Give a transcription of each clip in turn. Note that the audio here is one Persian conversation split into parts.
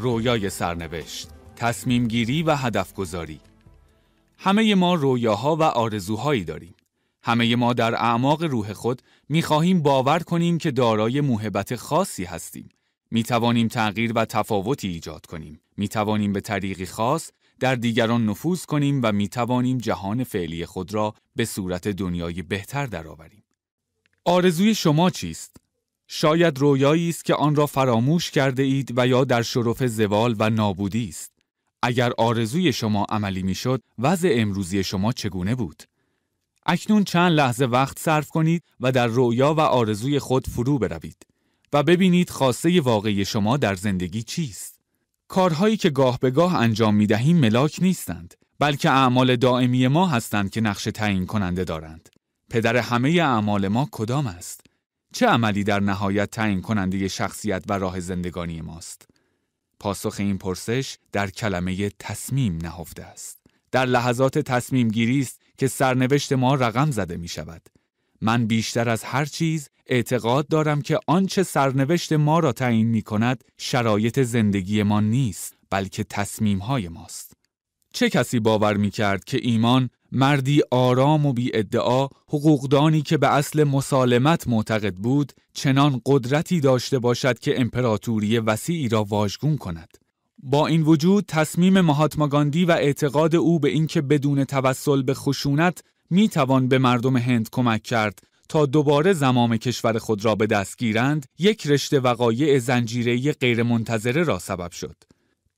رویای سرنوشت، تصمیم گیری و هدف گذاری. همه ما رویاها و آرزوهایی داریم. همه ما در اعماق روح خود می خواهیم باور کنیم که دارای موهبت خاصی هستیم. می توانیم تغییر و تفاوتی ایجاد کنیم. می توانیم به طریقی خاص در دیگران نفوذ کنیم و می توانیم جهان فعلی خود را به صورت دنیای بهتر درآوریم. آرزوی شما چیست؟ شاید رویایی است که آن را فراموش کرده اید و یا در شرف زوال و نابودی است. اگر آرزوی شما عملی میشد، وضع امروزی شما چگونه بود؟ اکنون چند لحظه وقت صرف کنید و در رویا و آرزوی خود فرو بروید و ببینید خواسته واقعی شما در زندگی چیست. کارهایی که گاه به گاه انجام می دهیم ملاک نیستند، بلکه اعمال دائمی ما هستند که نقش تعیین کننده دارند. پدر همه اعمال ما کدام است؟ چه عملی در نهایت تعیین کننده شخصیت و راه زندگانی ماست؟ پاسخ این پرسش در کلمه تصمیم نهفته است. در لحظات تصمیم گیری است که سرنوشت ما رقم زده می شود. من بیشتر از هر چیز اعتقاد دارم که آنچه سرنوشت ما را تعیین می کند شرایط زندگی ما نیست بلکه تصمیم های ماست. چه کسی باور می کرد که ایمان مردی آرام و بی ادعا حقوقدانی که به اصل مسالمت معتقد بود چنان قدرتی داشته باشد که امپراتوری وسیعی را واژگون کند با این وجود تصمیم مهاتما گاندی و اعتقاد او به اینکه بدون توسل به خشونت می توان به مردم هند کمک کرد تا دوباره زمام کشور خود را به دست گیرند یک رشته وقایع زنجیره غیرمنتظره را سبب شد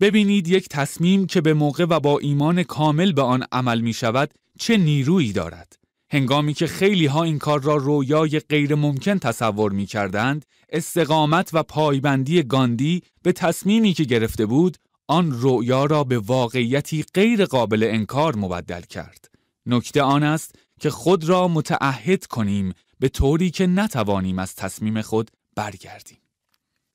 ببینید یک تصمیم که به موقع و با ایمان کامل به آن عمل می شود چه نیرویی دارد. هنگامی که خیلی ها این کار را رویای غیر ممکن تصور می کردند، استقامت و پایبندی گاندی به تصمیمی که گرفته بود، آن رویا را به واقعیتی غیر قابل انکار مبدل کرد. نکته آن است که خود را متعهد کنیم به طوری که نتوانیم از تصمیم خود برگردیم.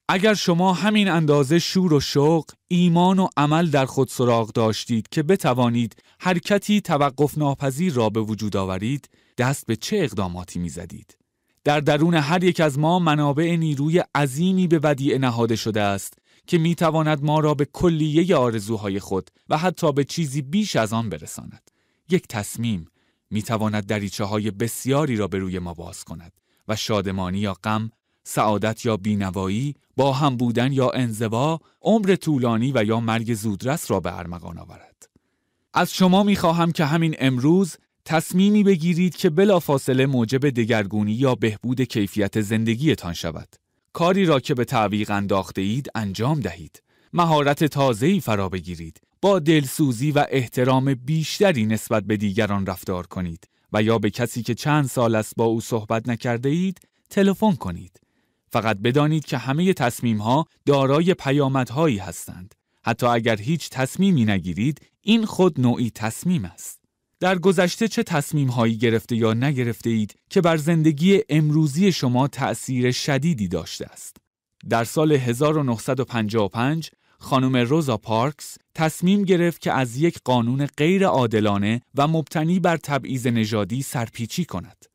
اگر شما همین اندازه شور و شوق، ایمان و عمل در خود سراغ داشتید که بتوانید حرکتی توقف ناپذیر را به وجود آورید، دست به چه اقداماتی میزدید؟ در درون هر یک از ما منابع نیروی عظیمی به ودیع نهاده شده است که تواند ما را به کلیه آرزوهای خود و حتی به چیزی بیش از آن برساند. یک تصمیم میتواند دریچه های بسیاری را به روی ما باز کند و شادمانی یا غم سعادت یا بینوایی، با هم بودن یا انزوا، عمر طولانی و یا مرگ زودرس را به ارمغان آورد. از شما می خواهم که همین امروز تصمیمی بگیرید که بلافاصله موجب دگرگونی یا بهبود کیفیت زندگیتان شود. کاری را که به تعویق انداخته اید انجام دهید. مهارت تازه‌ای فرا بگیرید. با دلسوزی و احترام بیشتری نسبت به دیگران رفتار کنید و یا به کسی که چند سال است با او صحبت نکرده اید تلفن کنید. فقط بدانید که همه تصمیم ها دارای پیامدهایی هستند. حتی اگر هیچ تصمیمی نگیرید، این خود نوعی تصمیم است. در گذشته چه تصمیم هایی گرفته یا نگرفته اید که بر زندگی امروزی شما تأثیر شدیدی داشته است. در سال 1955 خانم روزا پارکس تصمیم گرفت که از یک قانون غیر عادلانه و مبتنی بر تبعیض نژادی سرپیچی کند.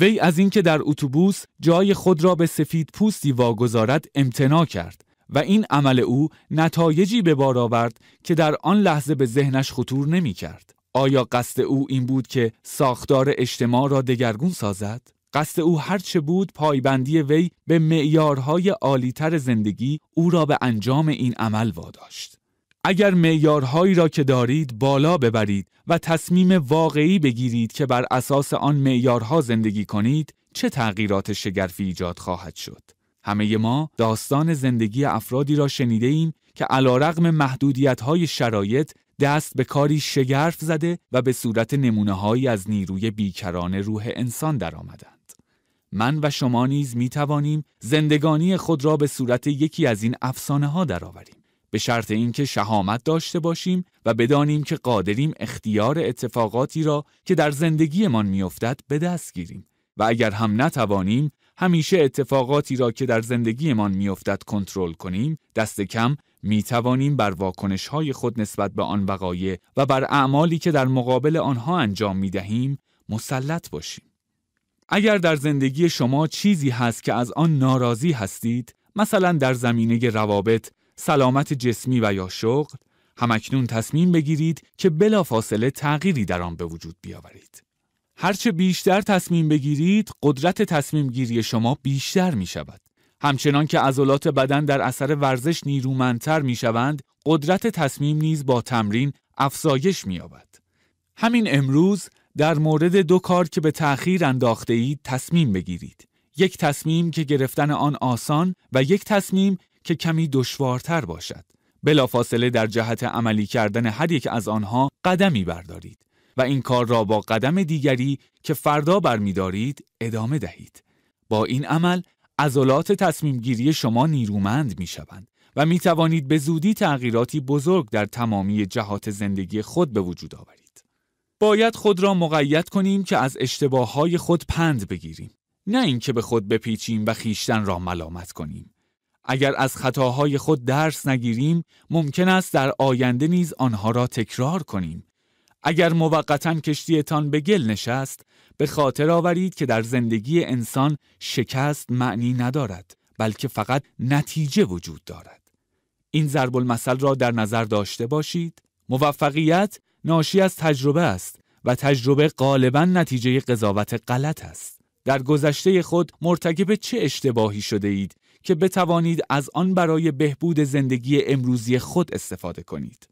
وی از اینکه در اتوبوس جای خود را به سفید پوستی واگذارد امتناع کرد و این عمل او نتایجی به بار آورد که در آن لحظه به ذهنش خطور نمی کرد. آیا قصد او این بود که ساختار اجتماع را دگرگون سازد؟ قصد او هرچه بود پایبندی وی به معیارهای عالیتر زندگی او را به انجام این عمل واداشت. اگر معیارهایی را که دارید بالا ببرید و تصمیم واقعی بگیرید که بر اساس آن معیارها زندگی کنید چه تغییرات شگرفی ایجاد خواهد شد همه ما داستان زندگی افرادی را شنیده ایم که محدودیت محدودیت‌های شرایط دست به کاری شگرف زده و به صورت نمونههایی از نیروی بیکران روح انسان آمدند. من و شما نیز می توانیم زندگانی خود را به صورت یکی از این افسانه ها درآوریم به شرط اینکه شهامت داشته باشیم و بدانیم که قادریم اختیار اتفاقاتی را که در زندگیمان میافتد به دست گیریم و اگر هم نتوانیم همیشه اتفاقاتی را که در زندگیمان میافتد کنترل کنیم دست کم می توانیم بر واکنش های خود نسبت به آن وقایع و بر اعمالی که در مقابل آنها انجام می دهیم مسلط باشیم. اگر در زندگی شما چیزی هست که از آن ناراضی هستید مثلا در زمینه روابط سلامت جسمی و یا شغل همکنون تصمیم بگیرید که بلافاصله تغییری در آن به وجود بیاورید. هرچه بیشتر تصمیم بگیرید، قدرت تصمیم گیری شما بیشتر می شود. همچنان که عضلات بدن در اثر ورزش نیرومندتر می شوند، قدرت تصمیم نیز با تمرین افزایش می یابد. همین امروز در مورد دو کار که به تأخیر انداخته اید تصمیم بگیرید. یک تصمیم که گرفتن آن آسان و یک تصمیم که کمی دشوارتر باشد بلافاصله در جهت عملی کردن هر یک از آنها قدمی بردارید و این کار را با قدم دیگری که فردا برمیدارید ادامه دهید با این عمل عضلات گیری شما نیرومند می شوند و می توانید به زودی تغییراتی بزرگ در تمامی جهات زندگی خود به وجود آورید. باید خود را مقید کنیم که از اشتباه های خود پند بگیریم. نه اینکه به خود بپیچیم و خیشتن را ملامت کنیم. اگر از خطاهای خود درس نگیریم ممکن است در آینده نیز آنها را تکرار کنیم اگر موقتا کشتیتان به گل نشست به خاطر آورید که در زندگی انسان شکست معنی ندارد بلکه فقط نتیجه وجود دارد این ضرب المثل را در نظر داشته باشید موفقیت ناشی از تجربه است و تجربه غالبا نتیجه قضاوت غلط است در گذشته خود مرتکب چه اشتباهی شده اید که بتوانید از آن برای بهبود زندگی امروزی خود استفاده کنید.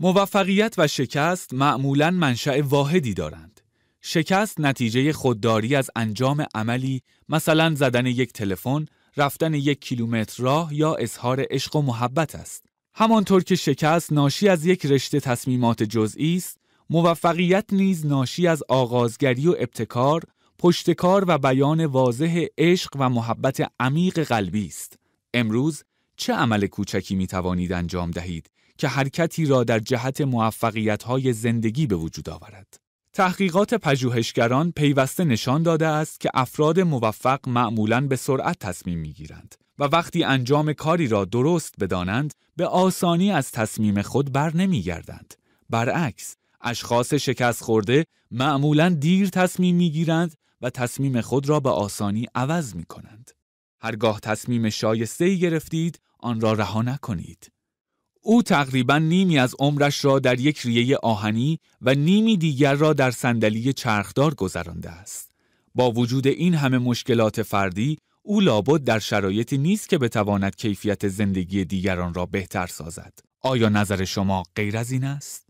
موفقیت و شکست معمولا منشأ واحدی دارند. شکست نتیجه خودداری از انجام عملی مثلا زدن یک تلفن، رفتن یک کیلومتر راه یا اظهار عشق و محبت است. همانطور که شکست ناشی از یک رشته تصمیمات جزئی است، موفقیت نیز ناشی از آغازگری و ابتکار پشتکار و بیان واضح عشق و محبت عمیق قلبی است. امروز چه عمل کوچکی می توانید انجام دهید که حرکتی را در جهت موفقیت های زندگی به وجود آورد؟ تحقیقات پژوهشگران پیوسته نشان داده است که افراد موفق معمولا به سرعت تصمیم می گیرند و وقتی انجام کاری را درست بدانند به آسانی از تصمیم خود بر نمی گردند. برعکس، اشخاص شکست خورده معمولا دیر تصمیم می گیرند و تصمیم خود را به آسانی عوض می کنند. هرگاه تصمیم شایسته گرفتید آن را رها نکنید. او تقریبا نیمی از عمرش را در یک ریه آهنی و نیمی دیگر را در صندلی چرخدار گذرانده است. با وجود این همه مشکلات فردی، او لابد در شرایطی نیست که بتواند کیفیت زندگی دیگران را بهتر سازد. آیا نظر شما غیر از این است؟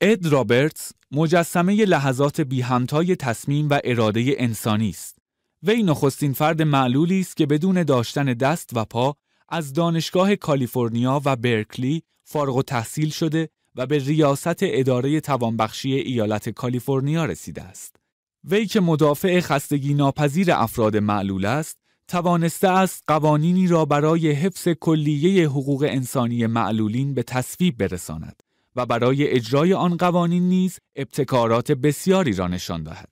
اد رابرتس مجسمه لحظات بی همتای تصمیم و اراده انسانی است. وی نخستین فرد معلولی است که بدون داشتن دست و پا از دانشگاه کالیفرنیا و برکلی فارغ و تحصیل شده و به ریاست اداره توانبخشی ایالت کالیفرنیا رسیده است. وی که مدافع خستگی ناپذیر افراد معلول است، توانسته است قوانینی را برای حفظ کلیه حقوق انسانی معلولین به تصویب برساند و برای اجرای آن قوانین نیز ابتکارات بسیاری را نشان دهد.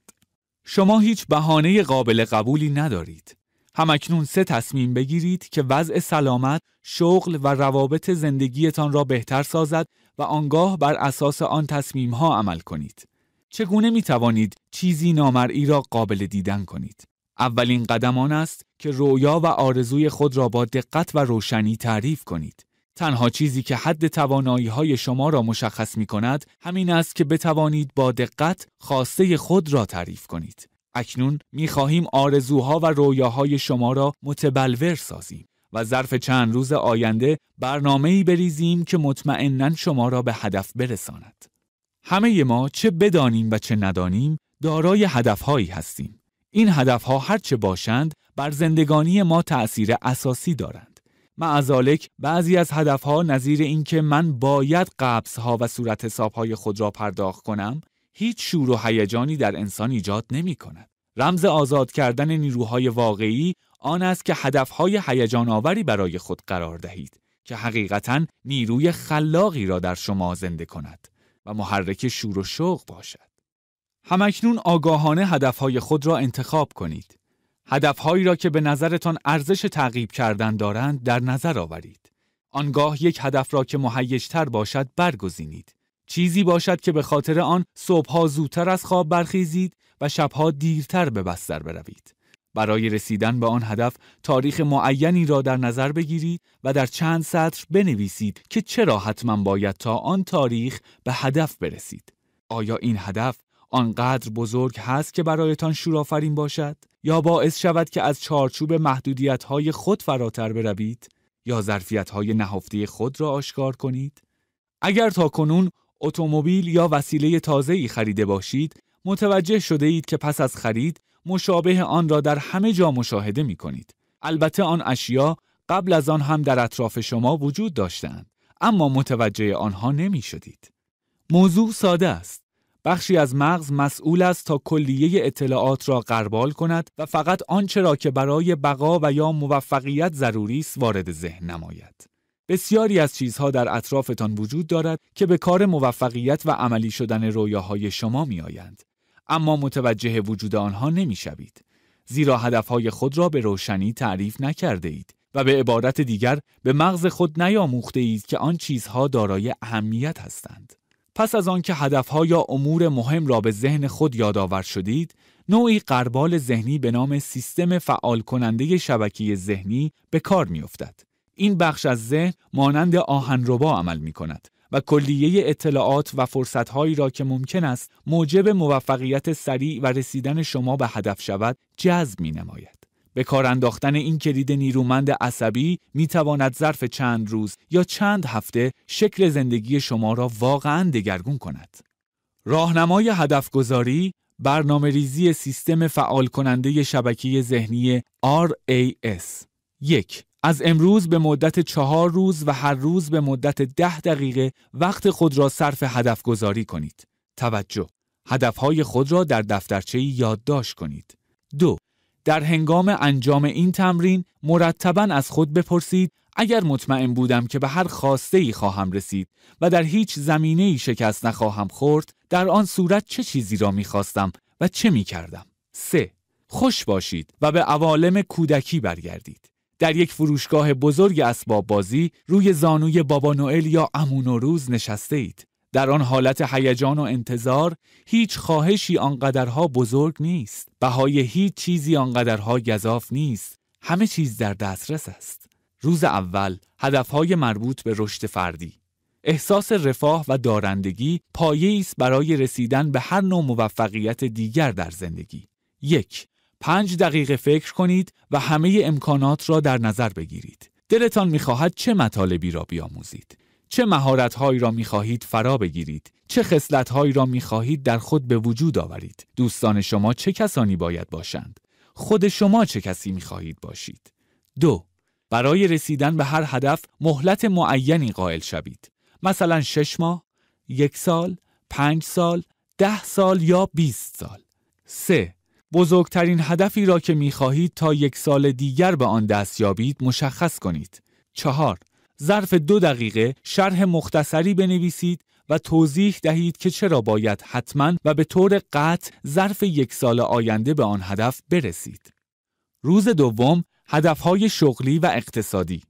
شما هیچ بهانه قابل قبولی ندارید. همکنون سه تصمیم بگیرید که وضع سلامت، شغل و روابط زندگیتان را بهتر سازد و آنگاه بر اساس آن تصمیم ها عمل کنید. چگونه می توانید چیزی نامرئی را قابل دیدن کنید؟ اولین قدم آن است که رویا و آرزوی خود را با دقت و روشنی تعریف کنید. تنها چیزی که حد توانایی های شما را مشخص می کند همین است که بتوانید با دقت خواسته خود را تعریف کنید. اکنون می خواهیم آرزوها و رویاهای شما را متبلور سازیم و ظرف چند روز آینده برنامه ای بریزیم که مطمئنا شما را به هدف برساند. همه ما چه بدانیم و چه ندانیم دارای هدفهایی هستیم. این هدفها هرچه باشند بر زندگانی ما تأثیر اساسی دارند. معزالک بعضی از هدفها نظیر اینکه من باید ها و صورت های خود را پرداخت کنم هیچ شور و هیجانی در انسان ایجاد نمی کند. رمز آزاد کردن نیروهای واقعی آن است که هدفهای هیجان آوری برای خود قرار دهید که حقیقتا نیروی خلاقی را در شما زنده کند و محرک شور و شوق باشد. همکنون آگاهانه هدفهای خود را انتخاب کنید. هدفهایی را که به نظرتان ارزش تعقیب کردن دارند در نظر آورید. آنگاه یک هدف را که مهیجتر باشد برگزینید. چیزی باشد که به خاطر آن صبحها زودتر از خواب برخیزید و شبها دیرتر به بستر بروید. برای رسیدن به آن هدف تاریخ معینی را در نظر بگیرید و در چند سطر بنویسید که چرا حتما باید تا آن تاریخ به هدف برسید. آیا این هدف آنقدر بزرگ هست که برایتان شورآفرین باشد یا باعث شود که از چارچوب محدودیت‌های خود فراتر بروید یا های نهفته خود را آشکار کنید اگر تا کنون اتومبیل یا وسیله ای خریده باشید متوجه شده اید که پس از خرید مشابه آن را در همه جا مشاهده می کنید. البته آن اشیا قبل از آن هم در اطراف شما وجود داشتند اما متوجه آنها نمی شدید. موضوع ساده است. بخشی از مغز مسئول است تا کلیه اطلاعات را قربال کند و فقط آنچه را که برای بقا و یا موفقیت ضروری است وارد ذهن نماید. بسیاری از چیزها در اطرافتان وجود دارد که به کار موفقیت و عملی شدن رویاهای شما می آیند. اما متوجه وجود آنها نمی شوید. زیرا هدفهای خود را به روشنی تعریف نکرده اید و به عبارت دیگر به مغز خود نیاموخته اید که آن چیزها دارای اهمیت هستند. پس از آنکه هدفها یا امور مهم را به ذهن خود یادآور شدید، نوعی قربال ذهنی به نام سیستم فعال کننده شبکی ذهنی به کار می این بخش از ذهن مانند آهنربا عمل می کند و کلیه اطلاعات و فرصتهایی را که ممکن است موجب موفقیت سریع و رسیدن شما به هدف شود جذب می نماید. به کار انداختن این کلید نیرومند عصبی می تواند ظرف چند روز یا چند هفته شکل زندگی شما را واقعا دگرگون کند. راهنمای هدفگذاری برنامه ریزی سیستم فعال کننده شبکی ذهنی RAS 1. از امروز به مدت چهار روز و هر روز به مدت ده دقیقه وقت خود را صرف هدف گذاری کنید. توجه هدفهای خود را در دفترچه یادداشت کنید. دو در هنگام انجام این تمرین مرتبا از خود بپرسید اگر مطمئن بودم که به هر خواسته ای خواهم رسید و در هیچ زمینه ای شکست نخواهم خورد در آن صورت چه چیزی را میخواستم و چه میکردم 3. خوش باشید و به عوالم کودکی برگردید در یک فروشگاه بزرگ اسباب بازی روی زانوی بابا نوئل یا امونوروز نشسته اید در آن حالت هیجان و انتظار هیچ خواهشی آنقدرها بزرگ نیست بهای هیچ چیزی آنقدرها گذاف نیست همه چیز در دسترس است روز اول هدفهای مربوط به رشد فردی احساس رفاه و دارندگی پایه است برای رسیدن به هر نوع موفقیت دیگر در زندگی یک پنج دقیقه فکر کنید و همه امکانات را در نظر بگیرید دلتان میخواهد چه مطالبی را بیاموزید چه مهارتهایی را می خواهید فرا بگیرید چه هایی را می خواهید در خود به وجود آورید دوستان شما چه کسانی باید باشند خود شما چه کسی می خواهید باشید دو برای رسیدن به هر هدف مهلت معینی قائل شوید مثلا شش ماه یک سال پنج سال ده سال یا بیست سال سه بزرگترین هدفی را که می خواهید تا یک سال دیگر به آن دست یابید مشخص کنید. چهار ظرف دو دقیقه شرح مختصری بنویسید و توضیح دهید که چرا باید حتما و به طور قطع ظرف یک سال آینده به آن هدف برسید. روز دوم هدفهای شغلی و اقتصادی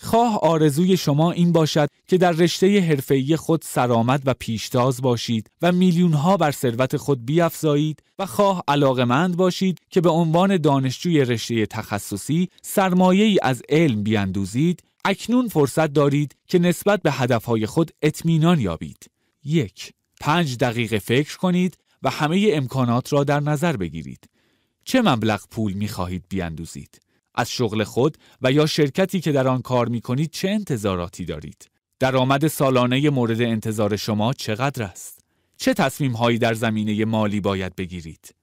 خواه آرزوی شما این باشد که در رشته حرفه‌ای خود سرآمد و پیشتاز باشید و میلیونها بر ثروت خود بیافزایید و خواه علاقمند باشید که به عنوان دانشجوی رشته تخصصی سرمایه ای از علم بیاندوزید اکنون فرصت دارید که نسبت به هدفهای خود اطمینان یابید. یک پنج دقیقه فکر کنید و همه امکانات را در نظر بگیرید. چه مبلغ پول می خواهید بیاندوزید؟ از شغل خود و یا شرکتی که در آن کار می کنید چه انتظاراتی دارید؟ درآمد سالانه مورد انتظار شما چقدر است؟ چه تصمیم هایی در زمینه مالی باید بگیرید؟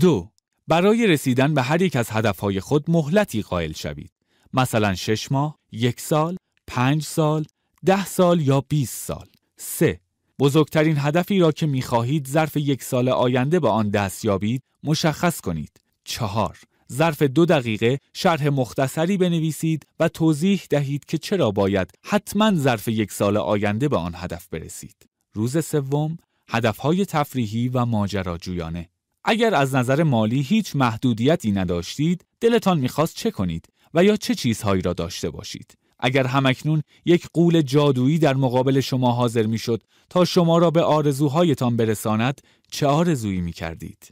دو برای رسیدن به هر یک از هدفهای خود مهلتی قائل شوید. مثلا شش ماه، یک سال، پنج سال، ده سال یا 20 سال. سه، بزرگترین هدفی را که می خواهید ظرف یک سال آینده به آن دست یابید مشخص کنید. چهار، ظرف دو دقیقه شرح مختصری بنویسید و توضیح دهید که چرا باید حتما ظرف یک سال آینده به آن هدف برسید. روز سوم هدفهای تفریحی و ماجراجویانه اگر از نظر مالی هیچ محدودیتی نداشتید دلتان میخواست چه کنید و یا چه چیزهایی را داشته باشید اگر همکنون یک قول جادویی در مقابل شما حاضر میشد تا شما را به آرزوهایتان برساند چه آرزویی می کردید؟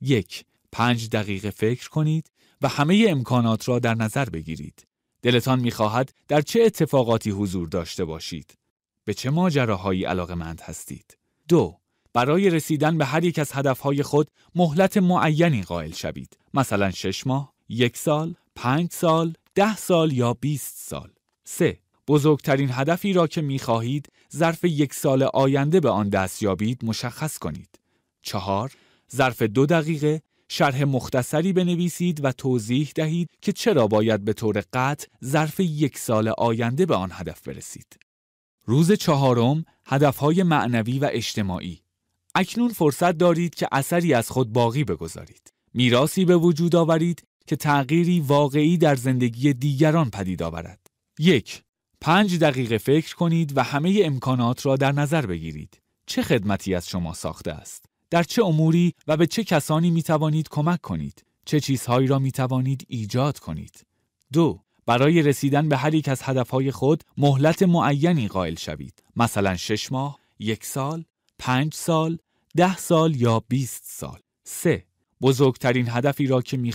یک پنج دقیقه فکر کنید و همه امکانات را در نظر بگیرید. دلتان میخواهد در چه اتفاقاتی حضور داشته باشید؟ به چه ماجراهایی علاقمند هستید؟ دو برای رسیدن به هر یک از هدفهای خود مهلت معینی قائل شوید مثلا شش ماه یک سال 5 سال، 10 سال یا 20 سال. 3. بزرگترین هدفی را که می خواهید ظرف یک سال آینده به آن دست یابید مشخص کنید. 4. ظرف دو دقیقه شرح مختصری بنویسید و توضیح دهید که چرا باید به طور قطع ظرف یک سال آینده به آن هدف برسید. روز چهارم هدفهای معنوی و اجتماعی اکنون فرصت دارید که اثری از خود باقی بگذارید. میراسی به وجود آورید که تغییری واقعی در زندگی دیگران پدید آورد. یک پنج دقیقه فکر کنید و همه امکانات را در نظر بگیرید. چه خدمتی از شما ساخته است؟ در چه اموری و به چه کسانی می توانید کمک کنید؟ چه چیزهایی را می توانید ایجاد کنید؟ دو برای رسیدن به هر یک از هدفهای خود مهلت معینی قائل شوید. مثلا شش ماه، یک سال، پنج سال، ده سال یا بیست سال. سه بزرگترین هدفی را که می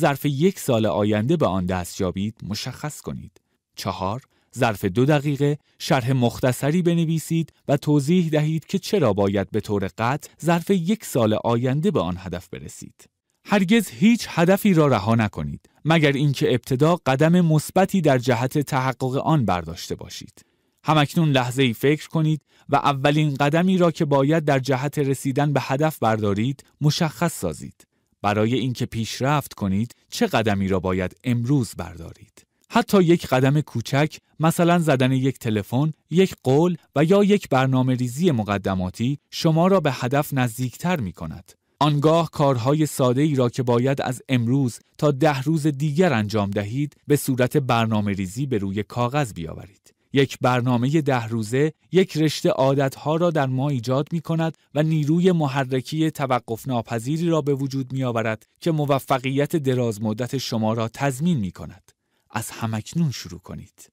ظرف یک سال آینده به آن دست یابید مشخص کنید. چهار، ظرف دو دقیقه شرح مختصری بنویسید و توضیح دهید که چرا باید به طور قطع ظرف یک سال آینده به آن هدف برسید. هرگز هیچ هدفی را رها نکنید مگر اینکه ابتدا قدم مثبتی در جهت تحقق آن برداشته باشید همکنون لحظه ای فکر کنید و اولین قدمی را که باید در جهت رسیدن به هدف بردارید مشخص سازید. برای اینکه پیشرفت کنید چه قدمی را باید امروز بردارید. حتی یک قدم کوچک مثلا زدن یک تلفن، یک قول و یا یک برنامه ریزی مقدماتی شما را به هدف نزدیکتر می کند. آنگاه کارهای ساده ای را که باید از امروز تا ده روز دیگر انجام دهید به صورت برنامه ریزی به روی کاغذ بیاورید. یک برنامه ده روزه یک رشته عادتها را در ما ایجاد می کند و نیروی محرکی توقف ناپذیری را به وجود می آورد که موفقیت دراز مدت شما را تضمین می کند. از همکنون شروع کنید.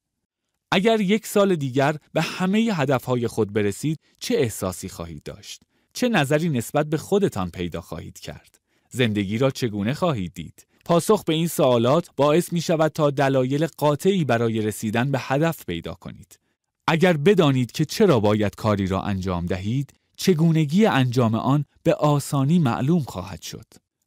اگر یک سال دیگر به همه هدفهای خود برسید چه احساسی خواهید داشت؟ چه نظری نسبت به خودتان پیدا خواهید کرد؟ زندگی را چگونه خواهید دید؟ پاسخ به این سوالات باعث می شود تا دلایل قاطعی برای رسیدن به هدف پیدا کنید. اگر بدانید که چرا باید کاری را انجام دهید، چگونگی انجام آن به آسانی معلوم خواهد شد.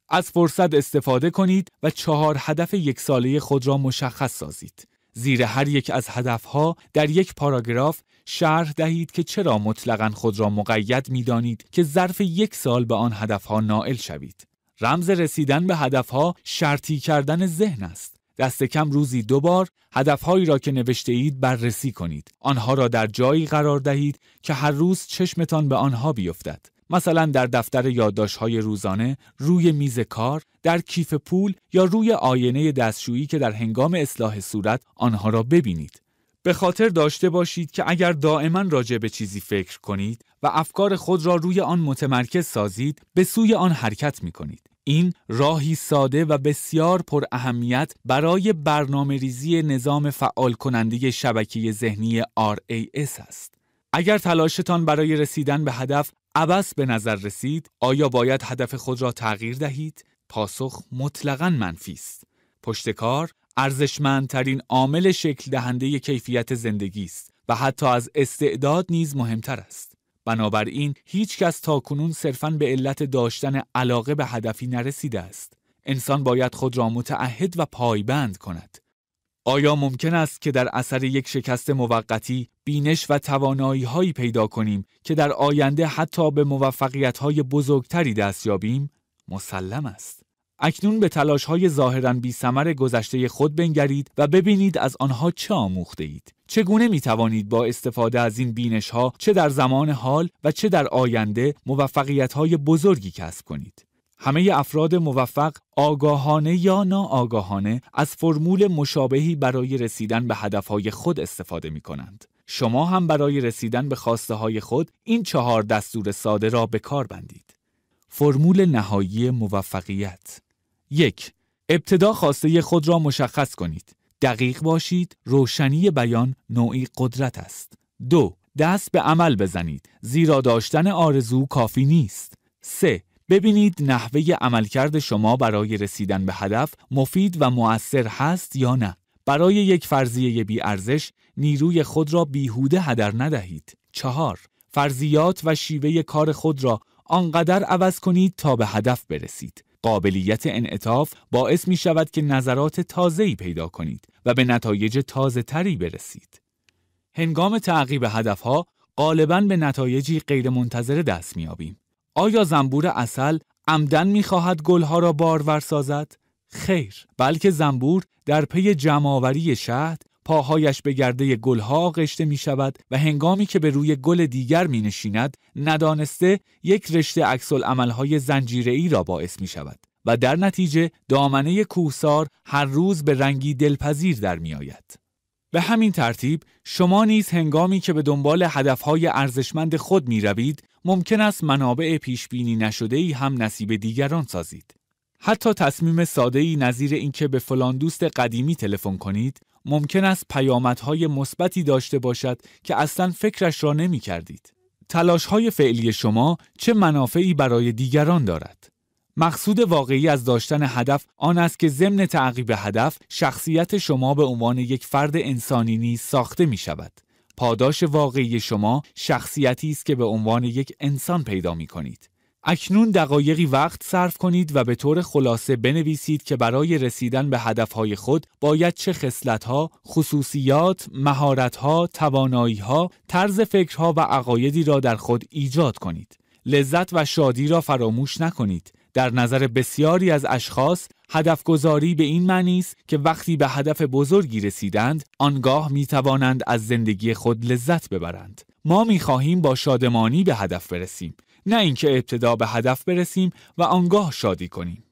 از فرصت استفاده کنید و چهار هدف یک ساله خود را مشخص سازید. زیر هر یک از هدفها در یک پاراگراف شرح دهید که چرا مطلقا خود را مقید می دانید که ظرف یک سال به آن هدفها نائل شوید. رمز رسیدن به هدفها شرطی کردن ذهن است. دست کم روزی دو بار هدفهایی را که نوشته اید بررسی کنید. آنها را در جایی قرار دهید که هر روز چشمتان به آنها بیفتد. مثلا در دفتر های روزانه، روی میز کار، در کیف پول یا روی آینه دستشویی که در هنگام اصلاح صورت آنها را ببینید. به خاطر داشته باشید که اگر دائما راجع به چیزی فکر کنید و افکار خود را روی آن متمرکز سازید به سوی آن حرکت می کنید. این راهی ساده و بسیار پر اهمیت برای برنامه ریزی نظام فعال کننده شبکه ذهنی RAS است. اگر تلاشتان برای رسیدن به هدف عوض به نظر رسید، آیا باید هدف خود را تغییر دهید؟ پاسخ مطلقا منفی است. پشتکار ارزشمندترین عامل شکل دهنده کیفیت زندگی است و حتی از استعداد نیز مهمتر است. بنابراین هیچ کس تا کنون صرفاً به علت داشتن علاقه به هدفی نرسیده است. انسان باید خود را متعهد و پایبند کند. آیا ممکن است که در اثر یک شکست موقتی بینش و توانایی هایی پیدا کنیم که در آینده حتی به موفقیت های بزرگتری دست یابیم؟ مسلم است. اکنون به تلاش های ظاهرا بی سمر گذشته خود بنگرید و ببینید از آنها چه آموخته اید. چگونه می توانید با استفاده از این بینش ها چه در زمان حال و چه در آینده موفقیت های بزرگی کسب کنید؟ همه افراد موفق آگاهانه یا ناآگاهانه از فرمول مشابهی برای رسیدن به هدفهای خود استفاده می کنند. شما هم برای رسیدن به خواسته های خود این چهار دستور ساده را به کار بندید. فرمول نهایی موفقیت یک ابتدا خواسته خود را مشخص کنید. دقیق باشید، روشنی بیان نوعی قدرت است. دو دست به عمل بزنید زیرا داشتن آرزو کافی نیست. 3. ببینید نحوه عملکرد شما برای رسیدن به هدف مفید و مؤثر هست یا نه. برای یک فرضیه بی ارزش نیروی خود را بیهوده هدر ندهید. چهار، فرضیات و شیوه کار خود را آنقدر عوض کنید تا به هدف برسید. قابلیت انعطاف باعث می شود که نظرات تازه‌ای پیدا کنید و به نتایج تازه تری برسید. هنگام تعقیب هدفها غالبا به نتایجی غیرمنتظره دست آبیم. آیا زنبور اصل عمدن خواهد گلها را بارور سازد؟ خیر، بلکه زنبور در پی جمعآوری شهد پاهایش به گرده گلها قشته می شود و هنگامی که به روی گل دیگر می نشیند ندانسته یک رشته اکسل عملهای ای را باعث می شود و در نتیجه دامنه کوسار هر روز به رنگی دلپذیر در می آید. به همین ترتیب شما نیز هنگامی که به دنبال هدفهای ارزشمند خود می روید ممکن است منابع پیش بینی نشده ای هم نصیب دیگران سازید. حتی تصمیم ساده ای نظیر اینکه به فلان دوست قدیمی تلفن کنید ممکن است پیامدهای مثبتی داشته باشد که اصلا فکرش را نمی کردید. تلاش های فعلی شما چه منافعی برای دیگران دارد؟ مقصود واقعی از داشتن هدف آن است که ضمن تعقیب هدف شخصیت شما به عنوان یک فرد انسانی نیز ساخته می شود. پاداش واقعی شما شخصیتی است که به عنوان یک انسان پیدا می کنید. اکنون دقایقی وقت صرف کنید و به طور خلاصه بنویسید که برای رسیدن به هدفهای خود باید چه خصلتها، خصوصیات، مهارتها، تواناییها، طرز فکرها و عقایدی را در خود ایجاد کنید. لذت و شادی را فراموش نکنید. در نظر بسیاری از اشخاص هدفگذاری به این معنی است که وقتی به هدف بزرگی رسیدند آنگاه می توانند از زندگی خود لذت ببرند ما می خواهیم با شادمانی به هدف برسیم نه اینکه ابتدا به هدف برسیم و آنگاه شادی کنیم.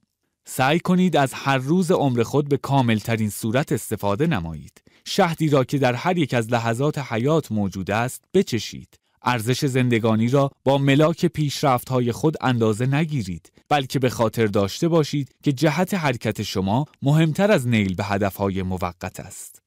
سعی کنید از هر روز عمر خود به کاملترین صورت استفاده نمایید. شهدی را که در هر یک از لحظات حیات موجود است بچشید. ارزش زندگانی را با ملاک پیشرفتهای خود اندازه نگیرید بلکه به خاطر داشته باشید که جهت حرکت شما مهمتر از نیل به هدفهای موقت است.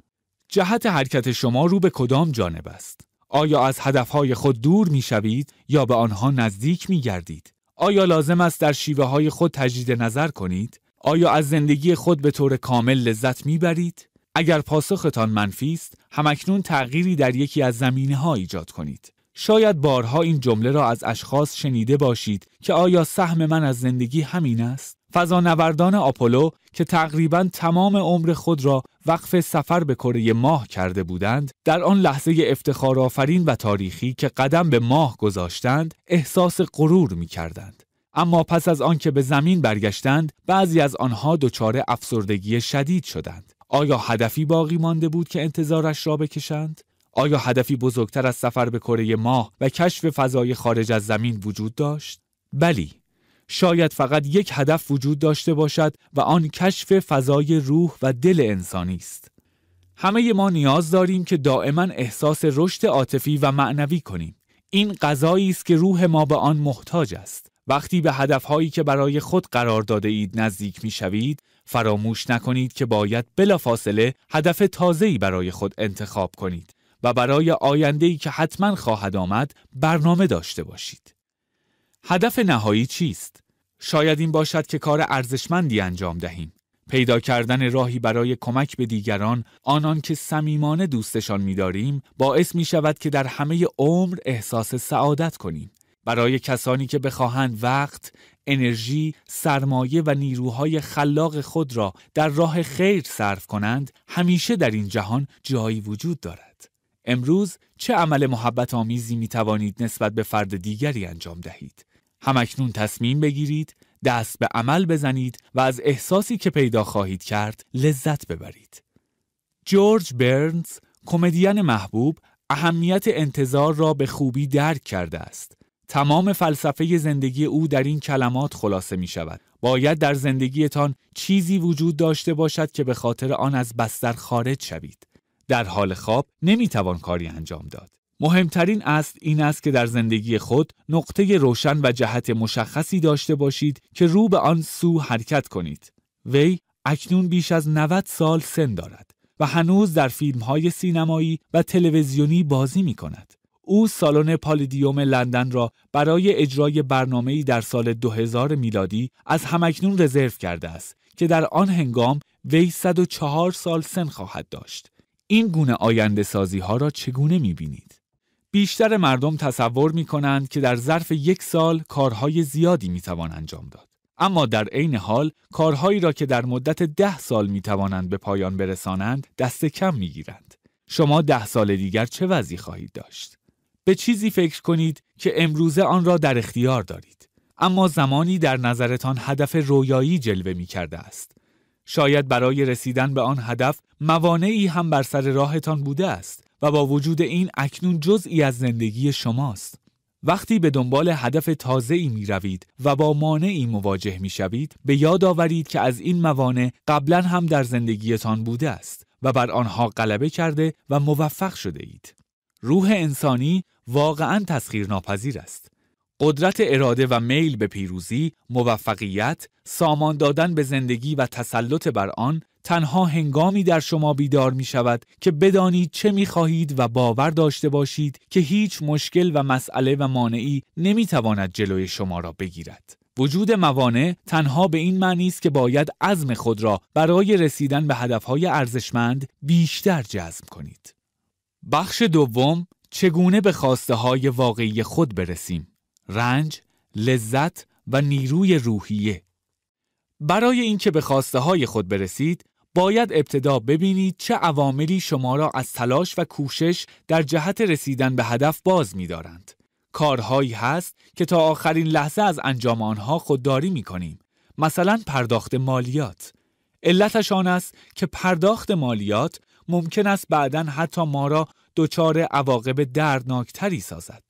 جهت حرکت شما رو به کدام جانب است؟ آیا از هدفهای خود دور می شوید یا به آنها نزدیک می گردید؟ آیا لازم است در شیوه های خود تجدید نظر کنید؟ آیا از زندگی خود به طور کامل لذت می برید؟ اگر پاسختان منفی است، همکنون تغییری در یکی از زمینه ها ایجاد کنید. شاید بارها این جمله را از اشخاص شنیده باشید که آیا سهم من از زندگی همین است؟ فضانوردان آپولو که تقریبا تمام عمر خود را وقف سفر به کره ماه کرده بودند در آن لحظه افتخارآفرین و تاریخی که قدم به ماه گذاشتند احساس غرور می کردند. اما پس از آنکه به زمین برگشتند بعضی از آنها دچار افسردگی شدید شدند آیا هدفی باقی مانده بود که انتظارش را بکشند آیا هدفی بزرگتر از سفر به کره ماه و کشف فضای خارج از زمین وجود داشت بلی شاید فقط یک هدف وجود داشته باشد و آن کشف فضای روح و دل انسانی است. همه ما نیاز داریم که دائما احساس رشد عاطفی و معنوی کنیم. این غذایی است که روح ما به آن محتاج است. وقتی به هدفهایی که برای خود قرار داده اید نزدیک می شوید، فراموش نکنید که باید بلافاصله هدف تازه‌ای برای خود انتخاب کنید و برای آینده‌ای که حتما خواهد آمد برنامه داشته باشید. هدف نهایی چیست؟ شاید این باشد که کار ارزشمندی انجام دهیم. پیدا کردن راهی برای کمک به دیگران آنان که صمیمانه دوستشان می‌داریم باعث می شود که در همه عمر احساس سعادت کنیم. برای کسانی که بخواهند وقت، انرژی، سرمایه و نیروهای خلاق خود را در راه خیر صرف کنند، همیشه در این جهان جایی وجود دارد. امروز چه عمل محبت آمیزی می توانید نسبت به فرد دیگری انجام دهید؟ همکنون تصمیم بگیرید دست به عمل بزنید و از احساسی که پیدا خواهید کرد لذت ببرید جورج برنز کمدین محبوب اهمیت انتظار را به خوبی درک کرده است تمام فلسفه زندگی او در این کلمات خلاصه می شود باید در زندگیتان چیزی وجود داشته باشد که به خاطر آن از بستر خارج شوید در حال خواب نمی توان کاری انجام داد مهمترین است این است که در زندگی خود نقطه روشن و جهت مشخصی داشته باشید که رو به آن سو حرکت کنید. وی اکنون بیش از 90 سال سن دارد و هنوز در فیلم های سینمایی و تلویزیونی بازی می کند. او سالن پالیدیوم لندن را برای اجرای برنامه‌ای در سال 2000 میلادی از همکنون رزرو کرده است که در آن هنگام وی 104 سال سن خواهد داشت. این گونه آینده سازی ها را چگونه می بینید؟ بیشتر مردم تصور می کنند که در ظرف یک سال کارهای زیادی می توان انجام داد. اما در عین حال کارهایی را که در مدت ده سال می توانند به پایان برسانند دست کم می گیرند. شما ده سال دیگر چه وضعی خواهید داشت؟ به چیزی فکر کنید که امروزه آن را در اختیار دارید. اما زمانی در نظرتان هدف رویایی جلوه می کرده است. شاید برای رسیدن به آن هدف موانعی هم بر سر راهتان بوده است و با وجود این اکنون جزئی از زندگی شماست. وقتی به دنبال هدف تازه ای می روید و با مانعی مواجه می شوید، به یاد آورید که از این موانع قبلا هم در زندگیتان بوده است و بر آنها غلبه کرده و موفق شده اید. روح انسانی واقعا ناپذیر است. قدرت اراده و میل به پیروزی، موفقیت، سامان دادن به زندگی و تسلط بر آن تنها هنگامی در شما بیدار می شود که بدانید چه می خواهید و باور داشته باشید که هیچ مشکل و مسئله و مانعی نمی تواند جلوی شما را بگیرد. وجود موانع تنها به این معنی است که باید عزم خود را برای رسیدن به هدفهای ارزشمند بیشتر جزم کنید. بخش دوم چگونه به خواسته های واقعی خود برسیم؟ رنج، لذت و نیروی روحیه برای اینکه به خواسته های خود برسید باید ابتدا ببینید چه عواملی شما را از تلاش و کوشش در جهت رسیدن به هدف باز می‌دارند. کارهایی هست که تا آخرین لحظه از انجام آنها خودداری می کنیم. مثلا پرداخت مالیات. علتش آن است که پرداخت مالیات ممکن است بعدا حتی ما را دچار عواقب دردناکتری سازد.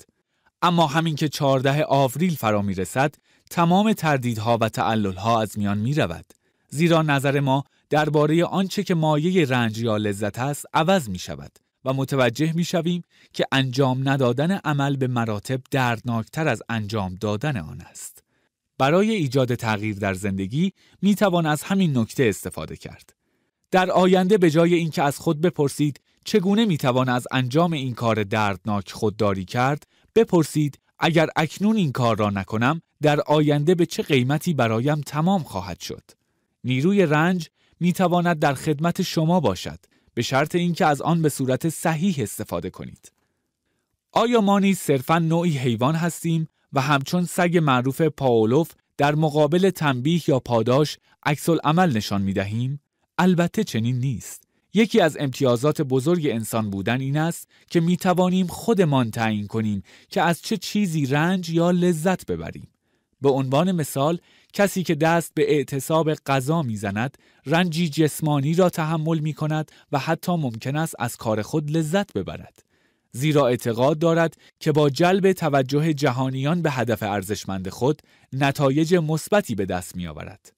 اما همین که 14 آوریل فرا می رسد، تمام تردیدها و تعللها از میان می رود. زیرا نظر ما درباره آنچه که مایه رنج یا لذت است عوض می شود و متوجه می شویم که انجام ندادن عمل به مراتب دردناکتر از انجام دادن آن است. برای ایجاد تغییر در زندگی می توان از همین نکته استفاده کرد. در آینده به جای اینکه از خود بپرسید چگونه می توان از انجام این کار دردناک خودداری کرد، بپرسید اگر اکنون این کار را نکنم در آینده به چه قیمتی برایم تمام خواهد شد. نیروی رنج می تواند در خدمت شما باشد به شرط اینکه از آن به صورت صحیح استفاده کنید. آیا ما نیز صرفا نوعی حیوان هستیم و همچون سگ معروف پاولوف در مقابل تنبیه یا پاداش عکس عمل نشان می دهیم؟ البته چنین نیست. یکی از امتیازات بزرگ انسان بودن این است که می توانیم خودمان تعیین کنیم که از چه چیزی رنج یا لذت ببریم. به عنوان مثال کسی که دست به اعتصاب غذا میزند رنجی جسمانی را تحمل می کند و حتی ممکن است از کار خود لذت ببرد زیرا اعتقاد دارد که با جلب توجه جهانیان به هدف ارزشمند خود نتایج مثبتی به دست می آورد.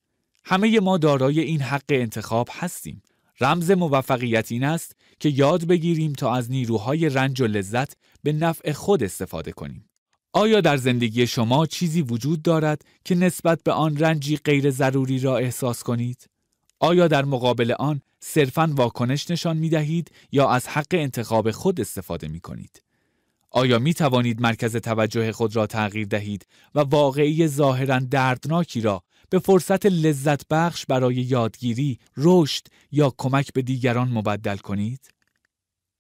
همه ما دارای این حق انتخاب هستیم. رمز موفقیت این است که یاد بگیریم تا از نیروهای رنج و لذت به نفع خود استفاده کنیم. آیا در زندگی شما چیزی وجود دارد که نسبت به آن رنجی غیر ضروری را احساس کنید؟ آیا در مقابل آن صرفاً واکنش نشان می دهید یا از حق انتخاب خود استفاده می کنید؟ آیا می توانید مرکز توجه خود را تغییر دهید و واقعی ظاهرا دردناکی را به فرصت لذت بخش برای یادگیری، رشد یا کمک به دیگران مبدل کنید؟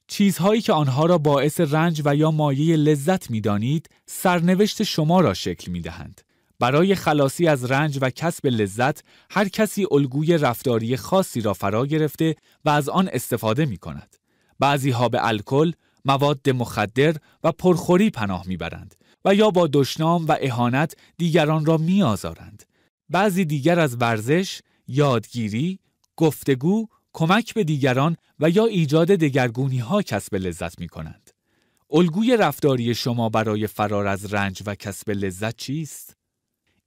چیزهایی که آنها را باعث رنج و یا مایه لذت می دانید، سرنوشت شما را شکل می دهند. برای خلاصی از رنج و کسب لذت، هر کسی الگوی رفتاری خاصی را فرا گرفته و از آن استفاده می کند. بعضی ها به الکل، مواد مخدر و پرخوری پناه میبرند و یا با دشنام و اهانت دیگران را میآزارند. بعضی دیگر از ورزش، یادگیری، گفتگو کمک به دیگران و یا ایجاد دگرگونی ها کسب لذت می کنند. الگوی رفتاری شما برای فرار از رنج و کسب لذت چیست؟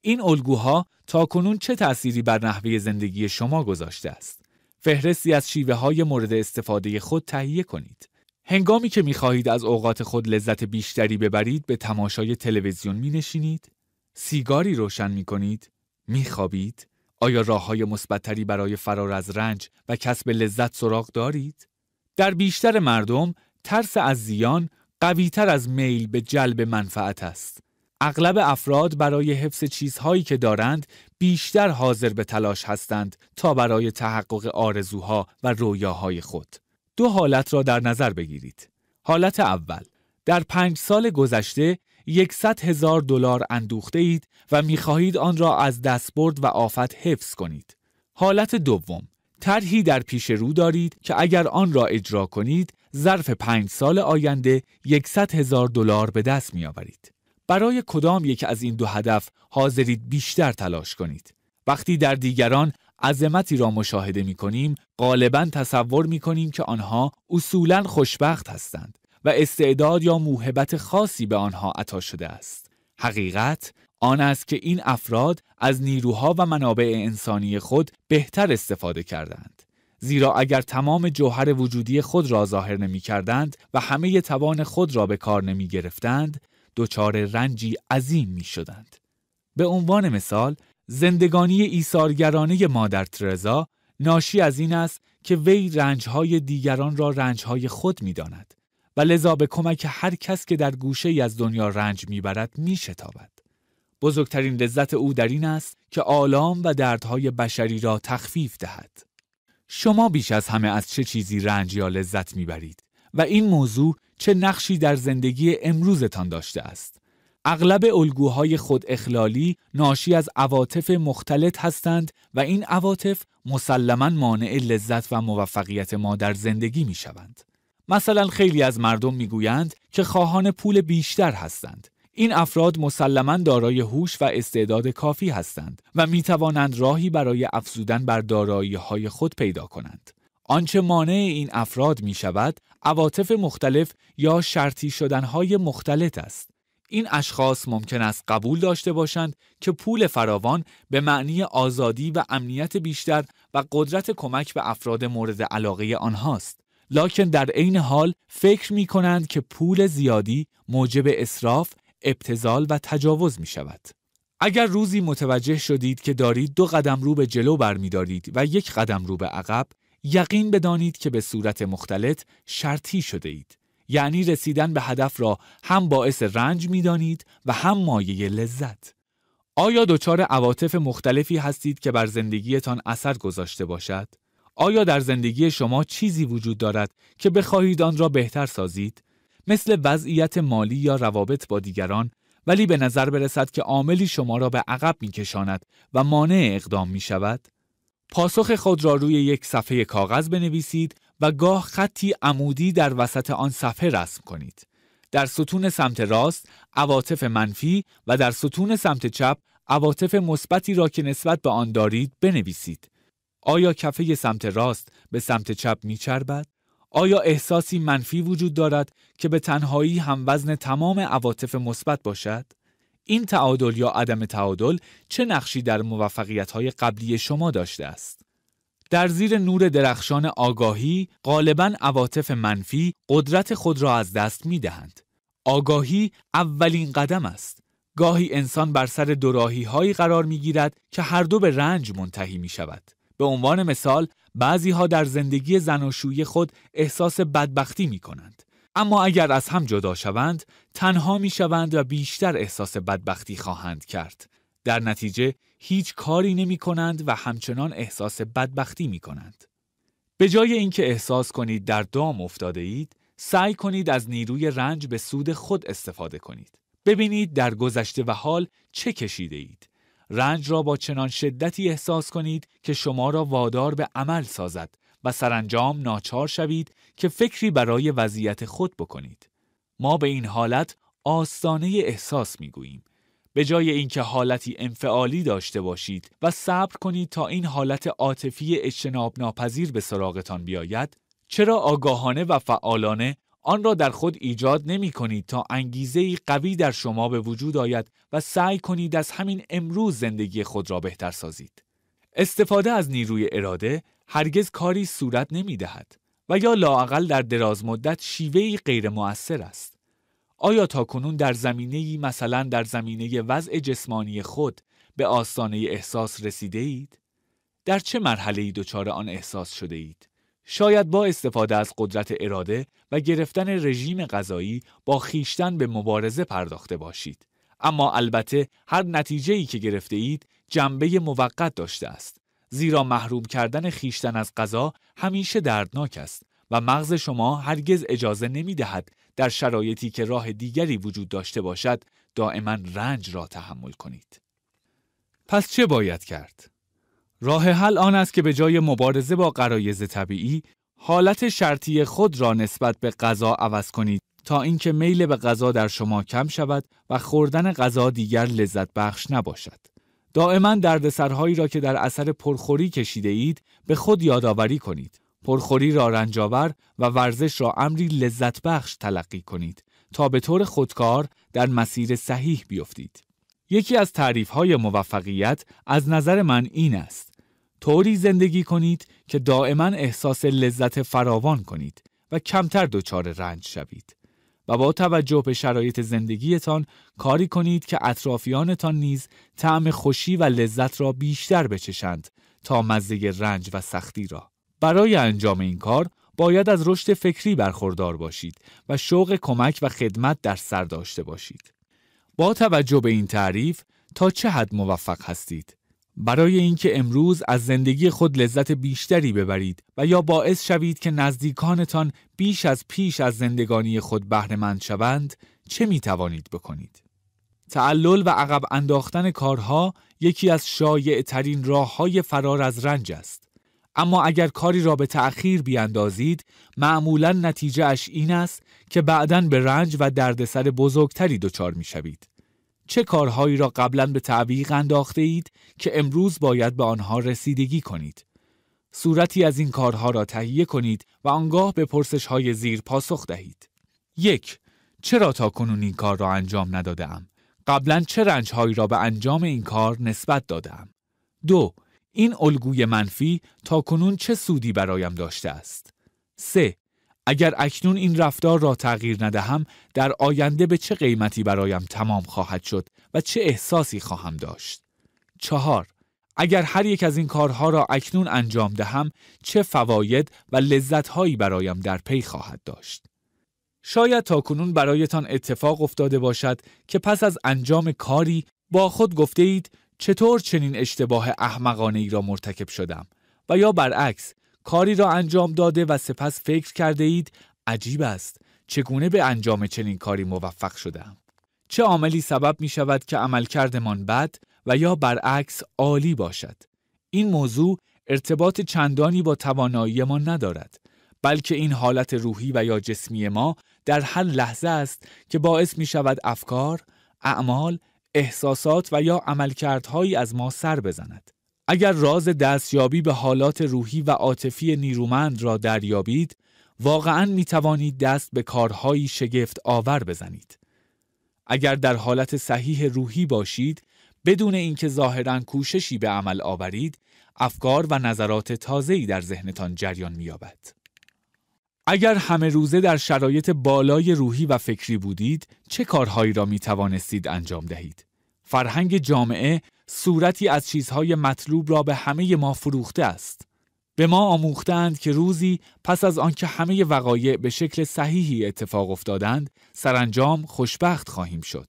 این الگوها تا کنون چه تأثیری بر نحوه زندگی شما گذاشته است؟ فهرستی از شیوه های مورد استفاده خود تهیه کنید. هنگامی که می خواهید از اوقات خود لذت بیشتری ببرید به تماشای تلویزیون می نشینید؟ سیگاری روشن می کنید؟ می خوابید؟ آیا راه های مثبتتری برای فرار از رنج و کسب لذت سراغ دارید؟ در بیشتر مردم ترس از زیان قویتر از میل به جلب منفعت است. اغلب افراد برای حفظ چیزهایی که دارند بیشتر حاضر به تلاش هستند تا برای تحقق آرزوها و رویاهای خود. دو حالت را در نظر بگیرید. حالت اول در پنج سال گذشته یکصد هزار دلار اندوخته اید و می خواهید آن را از دست برد و آفت حفظ کنید. حالت دوم طرحی در پیش رو دارید که اگر آن را اجرا کنید ظرف پنج سال آینده یکصد هزار دلار به دست می آورید برای کدام یک از این دو هدف حاضرید بیشتر تلاش کنید؟ وقتی در دیگران عظمتی را مشاهده می کنیم غالبا تصور می کنیم که آنها اصولا خوشبخت هستند و استعداد یا موهبت خاصی به آنها عطا شده است. حقیقت آن است که این افراد از نیروها و منابع انسانی خود بهتر استفاده کردند. زیرا اگر تمام جوهر وجودی خود را ظاهر نمی کردند و همه توان خود را به کار نمی گرفتند، دچار رنجی عظیم می شدند. به عنوان مثال، زندگانی ایثارگرانه مادر ترزا ناشی از این است که وی رنجهای دیگران را رنجهای خود می داند. و لذا به کمک هر کس که در گوشه ای از دنیا رنج میبرد میشتابد. بزرگترین لذت او در این است که آلام و دردهای بشری را تخفیف دهد. شما بیش از همه از چه چیزی رنج یا لذت میبرید و این موضوع چه نقشی در زندگی امروزتان داشته است. اغلب الگوهای خود اخلالی ناشی از عواطف مختلط هستند و این عواطف مسلما مانع لذت و موفقیت ما در زندگی می شوند. مثلا خیلی از مردم میگویند که خواهان پول بیشتر هستند این افراد مسلما دارای هوش و استعداد کافی هستند و می توانند راهی برای افزودن بر دارایی های خود پیدا کنند. آنچه مانع این افراد می شود، عواطف مختلف یا شرطی شدن های مختلط است. این اشخاص ممکن است قبول داشته باشند که پول فراوان به معنی آزادی و امنیت بیشتر و قدرت کمک به افراد مورد علاقه آنهاست. لاکن در عین حال فکر می کنند که پول زیادی موجب اسراف، ابتزال و تجاوز می شود. اگر روزی متوجه شدید که دارید دو قدم رو به جلو برمیدارید و یک قدم رو به عقب، یقین بدانید که به صورت مختلط شرطی شده اید. یعنی رسیدن به هدف را هم باعث رنج می و هم مایه لذت. آیا دچار عواطف مختلفی هستید که بر زندگیتان اثر گذاشته باشد؟ آیا در زندگی شما چیزی وجود دارد که بخواهید آن را بهتر سازید؟ مثل وضعیت مالی یا روابط با دیگران ولی به نظر برسد که عاملی شما را به عقب می کشاند و مانع اقدام می شود؟ پاسخ خود را روی یک صفحه کاغذ بنویسید و گاه خطی عمودی در وسط آن صفحه رسم کنید. در ستون سمت راست عواطف منفی و در ستون سمت چپ عواطف مثبتی را که نسبت به آن دارید بنویسید. آیا کفه سمت راست به سمت چپ میچربد؟ آیا احساسی منفی وجود دارد که به تنهایی هم وزن تمام عواطف مثبت باشد؟ این تعادل یا عدم تعادل چه نقشی در های قبلی شما داشته است؟ در زیر نور درخشان آگاهی غالبا عواطف منفی قدرت خود را از دست می دهند. آگاهی اولین قدم است. گاهی انسان بر سر دراهی هایی قرار می گیرد که هر دو به رنج منتهی می شود. به عنوان مثال بعضی ها در زندگی زناشویی خود احساس بدبختی می کنند. اما اگر از هم جدا شوند، تنها می شوند و بیشتر احساس بدبختی خواهند کرد. در نتیجه هیچ کاری نمی کنند و همچنان احساس بدبختی می کنند. به جای اینکه احساس کنید در دام افتاده اید، سعی کنید از نیروی رنج به سود خود استفاده کنید. ببینید در گذشته و حال چه کشیده اید. رنج را با چنان شدتی احساس کنید که شما را وادار به عمل سازد و سرانجام ناچار شوید که فکری برای وضعیت خود بکنید. ما به این حالت آستانه احساس می گوییم. به جای اینکه حالتی انفعالی داشته باشید و صبر کنید تا این حالت عاطفی اجتناب ناپذیر به سراغتان بیاید، چرا آگاهانه و فعالانه آن را در خود ایجاد نمی کنید تا انگیزه قوی در شما به وجود آید و سعی کنید از همین امروز زندگی خود را بهتر سازید. استفاده از نیروی اراده هرگز کاری صورت نمی دهد و یا لاعقل در دراز مدت شیوهی غیر مؤثر است. آیا تا کنون در زمینه مثلا در زمینه وضع جسمانی خود به آستانه احساس رسیده اید؟ در چه مرحله ای دچار آن احساس شده اید؟ شاید با استفاده از قدرت اراده و گرفتن رژیم غذایی با خیشتن به مبارزه پرداخته باشید. اما البته هر نتیجه ای که گرفته اید جنبه موقت داشته است. زیرا محروم کردن خیشتن از غذا همیشه دردناک است و مغز شما هرگز اجازه نمی دهد در شرایطی که راه دیگری وجود داشته باشد دائما رنج را تحمل کنید. پس چه باید کرد؟ راه حل آن است که به جای مبارزه با قرایز طبیعی حالت شرطی خود را نسبت به غذا عوض کنید تا اینکه میل به غذا در شما کم شود و خوردن غذا دیگر لذت بخش نباشد. دائما دردسرهایی را که در اثر پرخوری کشیده اید به خود یادآوری کنید. پرخوری را رنجاور و ورزش را امری لذت بخش تلقی کنید تا به طور خودکار در مسیر صحیح بیفتید. یکی از تعریف های موفقیت از نظر من این است. طوری زندگی کنید که دائما احساس لذت فراوان کنید و کمتر دچار رنج شوید و با توجه به شرایط زندگیتان کاری کنید که اطرافیانتان نیز طعم خوشی و لذت را بیشتر بچشند تا مزه رنج و سختی را برای انجام این کار باید از رشد فکری برخوردار باشید و شوق کمک و خدمت در سر داشته باشید با توجه به این تعریف تا چه حد موفق هستید برای اینکه امروز از زندگی خود لذت بیشتری ببرید و یا باعث شوید که نزدیکانتان بیش از پیش از زندگانی خود بهرهمند شوند چه می توانید بکنید تعلل و عقب انداختن کارها یکی از شایع ترین راه های فرار از رنج است اما اگر کاری را به تأخیر بیاندازید معمولا نتیجه اش این است که بعدا به رنج و دردسر بزرگتری دچار می شوید چه کارهایی را قبلا به تعویق انداخته اید که امروز باید به آنها رسیدگی کنید. صورتی از این کارها را تهیه کنید و آنگاه به پرسش های زیر پاسخ دهید. یک چرا تا کنون این کار را انجام ام؟ قبلا چه رنج هایی را به انجام این کار نسبت دادم؟ دو این الگوی منفی تا کنون چه سودی برایم داشته است؟ 3. اگر اکنون این رفتار را تغییر ندهم در آینده به چه قیمتی برایم تمام خواهد شد و چه احساسی خواهم داشت چهار اگر هر یک از این کارها را اکنون انجام دهم چه فواید و لذتهایی برایم در پی خواهد داشت شاید تاکنون برایتان اتفاق افتاده باشد که پس از انجام کاری با خود گفته اید چطور چنین اشتباه احمقانه ای را مرتکب شدم و یا برعکس کاری را انجام داده و سپس فکر کرده اید عجیب است چگونه به انجام چنین کاری موفق شدم چه عاملی سبب می شود که عملکردمان بد و یا برعکس عالی باشد این موضوع ارتباط چندانی با توانایی ما ندارد بلکه این حالت روحی و یا جسمی ما در هر لحظه است که باعث می شود افکار، اعمال، احساسات و یا عملکردهایی از ما سر بزند. اگر راز دستیابی به حالات روحی و عاطفی نیرومند را دریابید، واقعا می توانید دست به کارهایی شگفت آور بزنید. اگر در حالت صحیح روحی باشید، بدون اینکه ظاهرا کوششی به عمل آورید، افکار و نظرات تازه‌ای در ذهنتان جریان می‌یابد. اگر همه روزه در شرایط بالای روحی و فکری بودید، چه کارهایی را می توانستید انجام دهید؟ فرهنگ جامعه صورتی از چیزهای مطلوب را به همه ما فروخته است. به ما آموختند که روزی پس از آنکه همه وقایع به شکل صحیحی اتفاق افتادند، سرانجام خوشبخت خواهیم شد.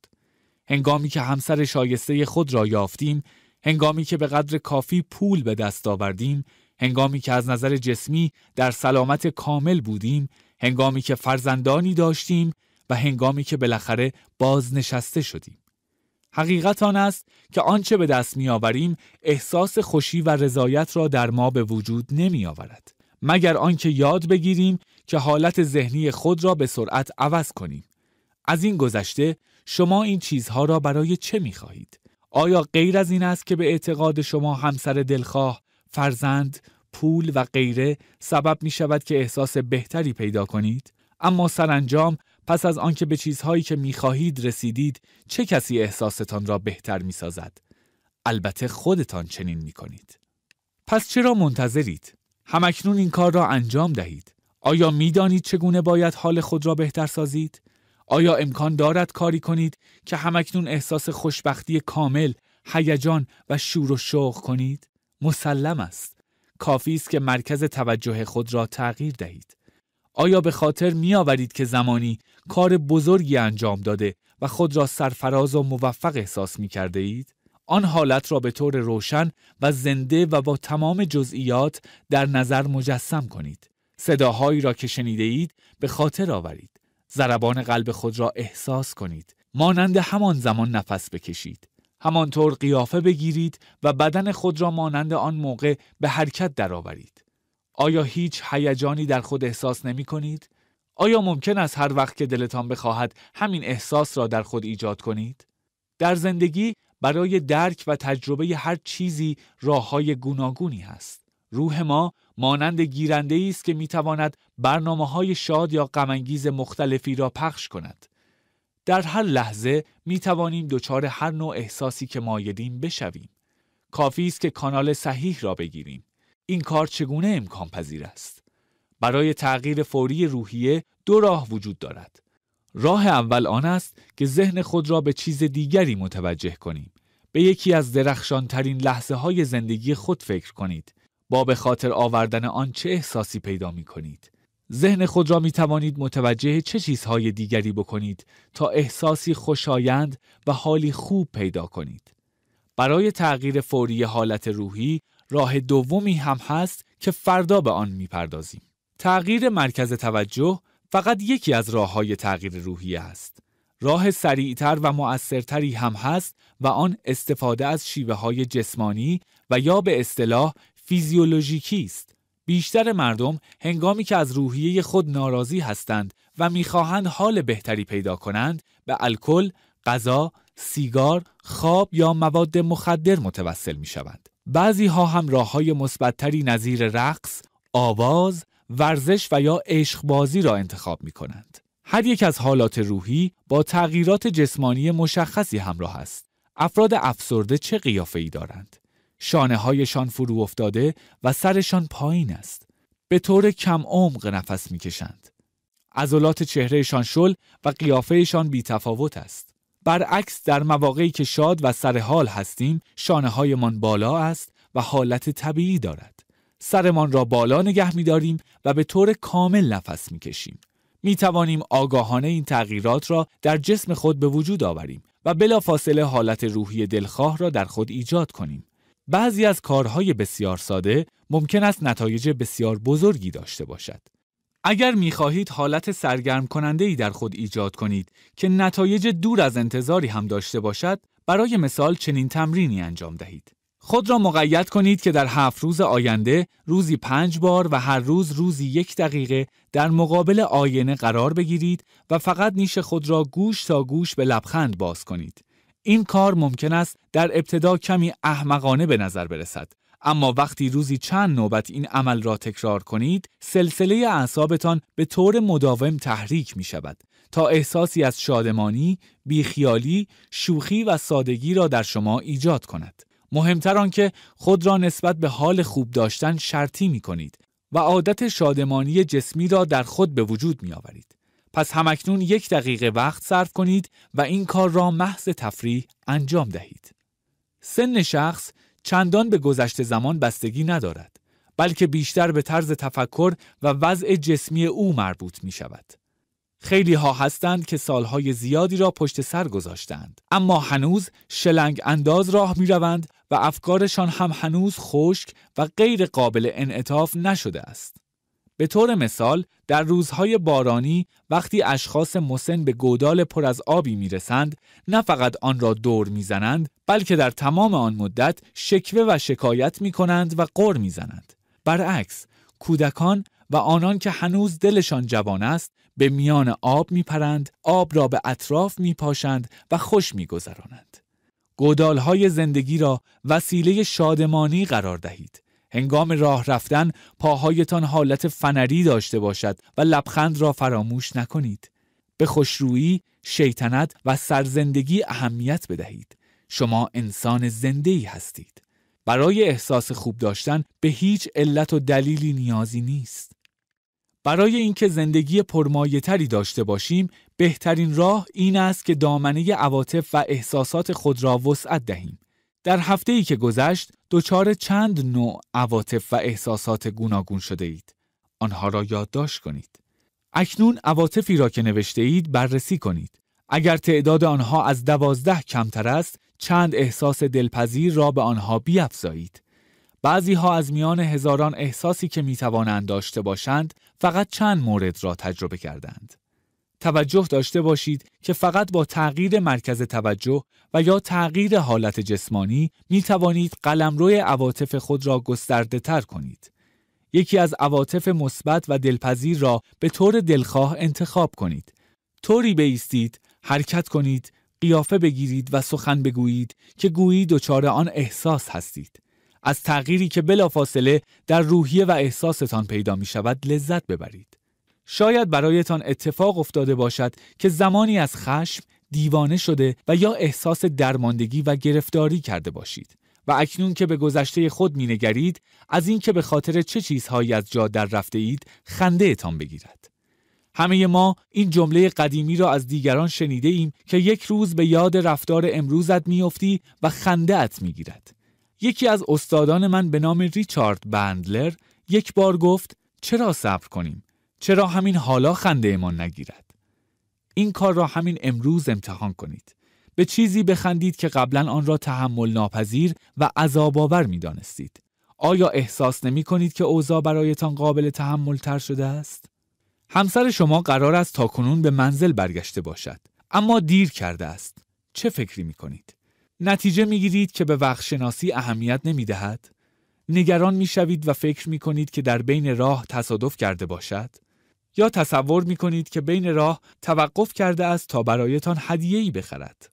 هنگامی که همسر شایسته خود را یافتیم، هنگامی که به قدر کافی پول به دست آوردیم، هنگامی که از نظر جسمی در سلامت کامل بودیم، هنگامی که فرزندانی داشتیم و هنگامی که بالاخره بازنشسته شدیم. حقیقت آن است که آنچه به دست آوریم احساس خوشی و رضایت را در ما به وجود نمی آورد. مگر آنکه یاد بگیریم که حالت ذهنی خود را به سرعت عوض کنیم از این گذشته شما این چیزها را برای چه می خواهید؟ آیا غیر از این است که به اعتقاد شما همسر دلخواه فرزند پول و غیره سبب می شود که احساس بهتری پیدا کنید اما سرانجام پس از آنکه به چیزهایی که میخواهید رسیدید چه کسی احساستان را بهتر میسازد البته خودتان چنین میکنید پس چرا منتظرید همکنون این کار را انجام دهید آیا میدانید چگونه باید حال خود را بهتر سازید آیا امکان دارد کاری کنید که همکنون احساس خوشبختی کامل هیجان و شور و شوق کنید مسلم است کافی است که مرکز توجه خود را تغییر دهید آیا به خاطر می که زمانی کار بزرگی انجام داده و خود را سرفراز و موفق احساس می کرده اید؟ آن حالت را به طور روشن و زنده و با تمام جزئیات در نظر مجسم کنید. صداهایی را که شنیده اید به خاطر آورید. ضربان قلب خود را احساس کنید. مانند همان زمان نفس بکشید. همانطور قیافه بگیرید و بدن خود را مانند آن موقع به حرکت درآورید. آیا هیچ هیجانی در خود احساس نمی کنید؟ آیا ممکن است هر وقت که دلتان بخواهد همین احساس را در خود ایجاد کنید؟ در زندگی برای درک و تجربه هر چیزی راه های گوناگونی هست. روح ما مانند گیرنده ای است که میتواند برنامه های شاد یا غمانگیز مختلفی را پخش کند. در هر لحظه می توانیم دچار هر نوع احساسی که مایدیم بشویم. کافی است که کانال صحیح را بگیریم. این کار چگونه امکان پذیر است؟ برای تغییر فوری روحیه دو راه وجود دارد. راه اول آن است که ذهن خود را به چیز دیگری متوجه کنیم. به یکی از درخشان ترین لحظه های زندگی خود فکر کنید. با به خاطر آوردن آن چه احساسی پیدا می کنید. ذهن خود را می توانید متوجه چه چیزهای دیگری بکنید تا احساسی خوشایند و حالی خوب پیدا کنید. برای تغییر فوری حالت روحی راه دومی هم هست که فردا به آن می پردازیم. تغییر مرکز توجه فقط یکی از راه های تغییر روحی است. راه سریعتر و مؤثرتری هم هست و آن استفاده از شیوه های جسمانی و یا به اصطلاح فیزیولوژیکی است. بیشتر مردم هنگامی که از روحیه خود ناراضی هستند و میخواهند حال بهتری پیدا کنند به الکل، غذا، سیگار، خواب یا مواد مخدر متوسل می شوند. بعضی ها هم راه های مثبتتری نظیر رقص، آواز، ورزش و یا عشقبازی را انتخاب می کنند. هر یک از حالات روحی با تغییرات جسمانی مشخصی همراه است. افراد افسرده چه قیافه ای دارند؟ شانه هایشان فرو افتاده و سرشان پایین است. به طور کم عمق نفس میکشند. عضلات چهرهشان شل و قیافهشان بی تفاوت است. برعکس در مواقعی که شاد و سر حال هستیم، شانه هایمان بالا است و حالت طبیعی دارد. سرمان را بالا نگه می داریم و به طور کامل نفس می کشیم. می توانیم آگاهانه این تغییرات را در جسم خود به وجود آوریم و بلا فاصله حالت روحی دلخواه را در خود ایجاد کنیم. بعضی از کارهای بسیار ساده ممکن است نتایج بسیار بزرگی داشته باشد. اگر می خواهید حالت سرگرم کننده ای در خود ایجاد کنید که نتایج دور از انتظاری هم داشته باشد، برای مثال چنین تمرینی انجام دهید. خود را مقید کنید که در هفت روز آینده روزی پنج بار و هر روز روزی یک دقیقه در مقابل آینه قرار بگیرید و فقط نیش خود را گوش تا گوش به لبخند باز کنید. این کار ممکن است در ابتدا کمی احمقانه به نظر برسد. اما وقتی روزی چند نوبت این عمل را تکرار کنید، سلسله اعصابتان به طور مداوم تحریک می شود تا احساسی از شادمانی، بیخیالی، شوخی و سادگی را در شما ایجاد کند. مهمتر آنکه خود را نسبت به حال خوب داشتن شرطی می کنید و عادت شادمانی جسمی را در خود به وجود می آورید. پس همکنون یک دقیقه وقت صرف کنید و این کار را محض تفریح انجام دهید. سن شخص چندان به گذشت زمان بستگی ندارد بلکه بیشتر به طرز تفکر و وضع جسمی او مربوط می شود. خیلی ها هستند که سالهای زیادی را پشت سر گذاشتند اما هنوز شلنگ انداز راه می روند و افکارشان هم هنوز خشک و غیر قابل انعطاف نشده است. به طور مثال در روزهای بارانی وقتی اشخاص مسن به گودال پر از آبی میرسند نه فقط آن را دور میزنند بلکه در تمام آن مدت شکوه و شکایت میکنند و قر میزنند برعکس کودکان و آنان که هنوز دلشان جوان است به میان آب میپرند آب را به اطراف میپاشند و خوش میگذرانند گودالهای زندگی را وسیله شادمانی قرار دهید. هنگام راه رفتن پاهایتان حالت فنری داشته باشد و لبخند را فراموش نکنید. به خوشرویی، شیطنت و سرزندگی اهمیت بدهید. شما انسان زنده ای هستید. برای احساس خوب داشتن به هیچ علت و دلیلی نیازی نیست. برای اینکه زندگی پرمایه تری داشته باشیم بهترین راه این است که دامنه عواطف و احساسات خود را وسعت دهیم. در هفته ای که گذشت دچار چند نوع عواطف و احساسات گوناگون شده اید. آنها را یادداشت کنید. اکنون عواطفی را که نوشته اید بررسی کنید. اگر تعداد آنها از دوازده کمتر است، چند احساس دلپذیر را به آنها بیافزایید. بعضی ها از میان هزاران احساسی که می توانند داشته باشند، فقط چند مورد را تجربه کردند. توجه داشته باشید که فقط با تغییر مرکز توجه و یا تغییر حالت جسمانی می توانید قلم روی عواطف خود را گسترده تر کنید. یکی از عواطف مثبت و دلپذیر را به طور دلخواه انتخاب کنید. طوری بیستید، حرکت کنید، قیافه بگیرید و سخن بگویید که گویی دچار آن احساس هستید. از تغییری که بلافاصله در روحیه و احساستان پیدا می شود لذت ببرید. شاید برایتان اتفاق افتاده باشد که زمانی از خشم دیوانه شده و یا احساس درماندگی و گرفتاری کرده باشید و اکنون که به گذشته خود مینگرید از اینکه به خاطر چه چیزهایی از جا در رفته اید خنده اتان بگیرد همه ما این جمله قدیمی را از دیگران شنیده ایم که یک روز به یاد رفتار امروزت میافتی و خنده ات گیرد یکی از استادان من به نام ریچارد بندلر یک بار گفت چرا صبر کنیم چرا همین حالا خنده ایمان نگیرد؟ این کار را همین امروز امتحان کنید. به چیزی بخندید که قبلا آن را تحمل ناپذیر و عذابآور می دانستید. آیا احساس نمی کنید که اوضاع برایتان قابل تحمل تر شده است؟ همسر شما قرار است تاکنون به منزل برگشته باشد. اما دیر کرده است. چه فکری می کنید؟ نتیجه می گیرید که به وقت شناسی اهمیت نمی نگران می شوید و فکر می کنید که در بین راه تصادف کرده باشد؟ یا تصور می کنید که بین راه توقف کرده است تا برایتان ای بخرد.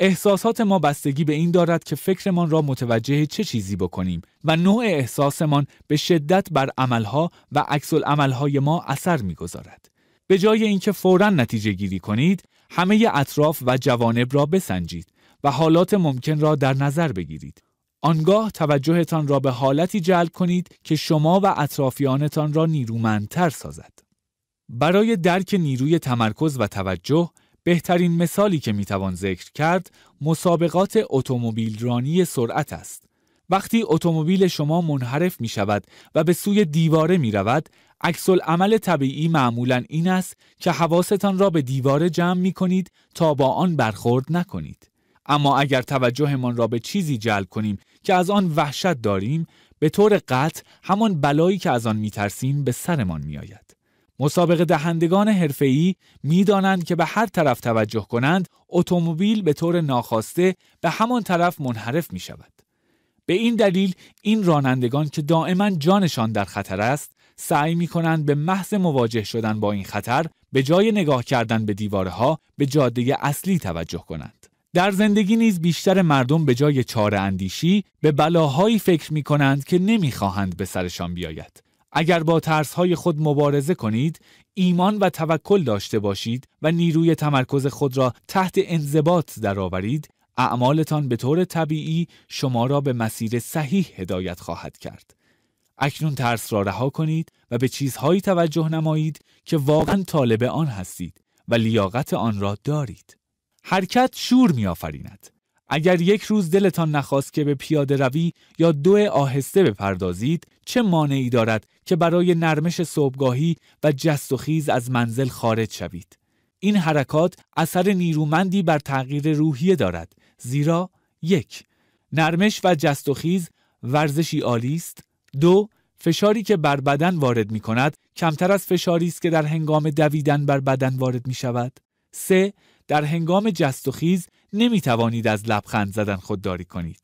احساسات ما بستگی به این دارد که فکرمان را متوجه چه چیزی بکنیم و نوع احساسمان به شدت بر عملها و عکس عملهای ما اثر میگذارد. به جای اینکه فورا نتیجه گیری کنید، همه اطراف و جوانب را بسنجید و حالات ممکن را در نظر بگیرید. آنگاه توجهتان را به حالتی جلب کنید که شما و اطرافیانتان را نیرومندتر سازد. برای درک نیروی تمرکز و توجه بهترین مثالی که میتوان ذکر کرد مسابقات اتومبیل رانی سرعت است وقتی اتومبیل شما منحرف می شود و به سوی دیواره می رود عکس عمل طبیعی معمولا این است که حواستان را به دیواره جمع می کنید تا با آن برخورد نکنید اما اگر توجهمان را به چیزی جلب کنیم که از آن وحشت داریم به طور قطع همان بلایی که از آن می ترسیم به سرمان آید. مسابقه دهندگان حرفه‌ای میدانند که به هر طرف توجه کنند اتومبیل به طور ناخواسته به همان طرف منحرف می شود. به این دلیل این رانندگان که دائما جانشان در خطر است سعی می کنند به محض مواجه شدن با این خطر به جای نگاه کردن به دیوارها به جاده اصلی توجه کنند. در زندگی نیز بیشتر مردم به جای چاره اندیشی به بلاهایی فکر می کنند که نمیخواهند به سرشان بیاید اگر با ترسهای خود مبارزه کنید، ایمان و توکل داشته باشید و نیروی تمرکز خود را تحت انضباط درآورید، اعمالتان به طور طبیعی شما را به مسیر صحیح هدایت خواهد کرد. اکنون ترس را رها کنید و به چیزهایی توجه نمایید که واقعا طالب آن هستید و لیاقت آن را دارید. حرکت شور می آفریند. اگر یک روز دلتان نخواست که به پیاده روی یا دو آهسته بپردازید چه مانعی دارد که برای نرمش صبحگاهی و جست و خیز از منزل خارج شوید این حرکات اثر نیرومندی بر تغییر روحیه دارد زیرا یک نرمش و جست و خیز ورزشی عالی است دو فشاری که بر بدن وارد می کند کمتر از فشاری است که در هنگام دویدن بر بدن وارد می شود سه در هنگام جست و خیز نمی توانید از لبخند زدن خودداری کنید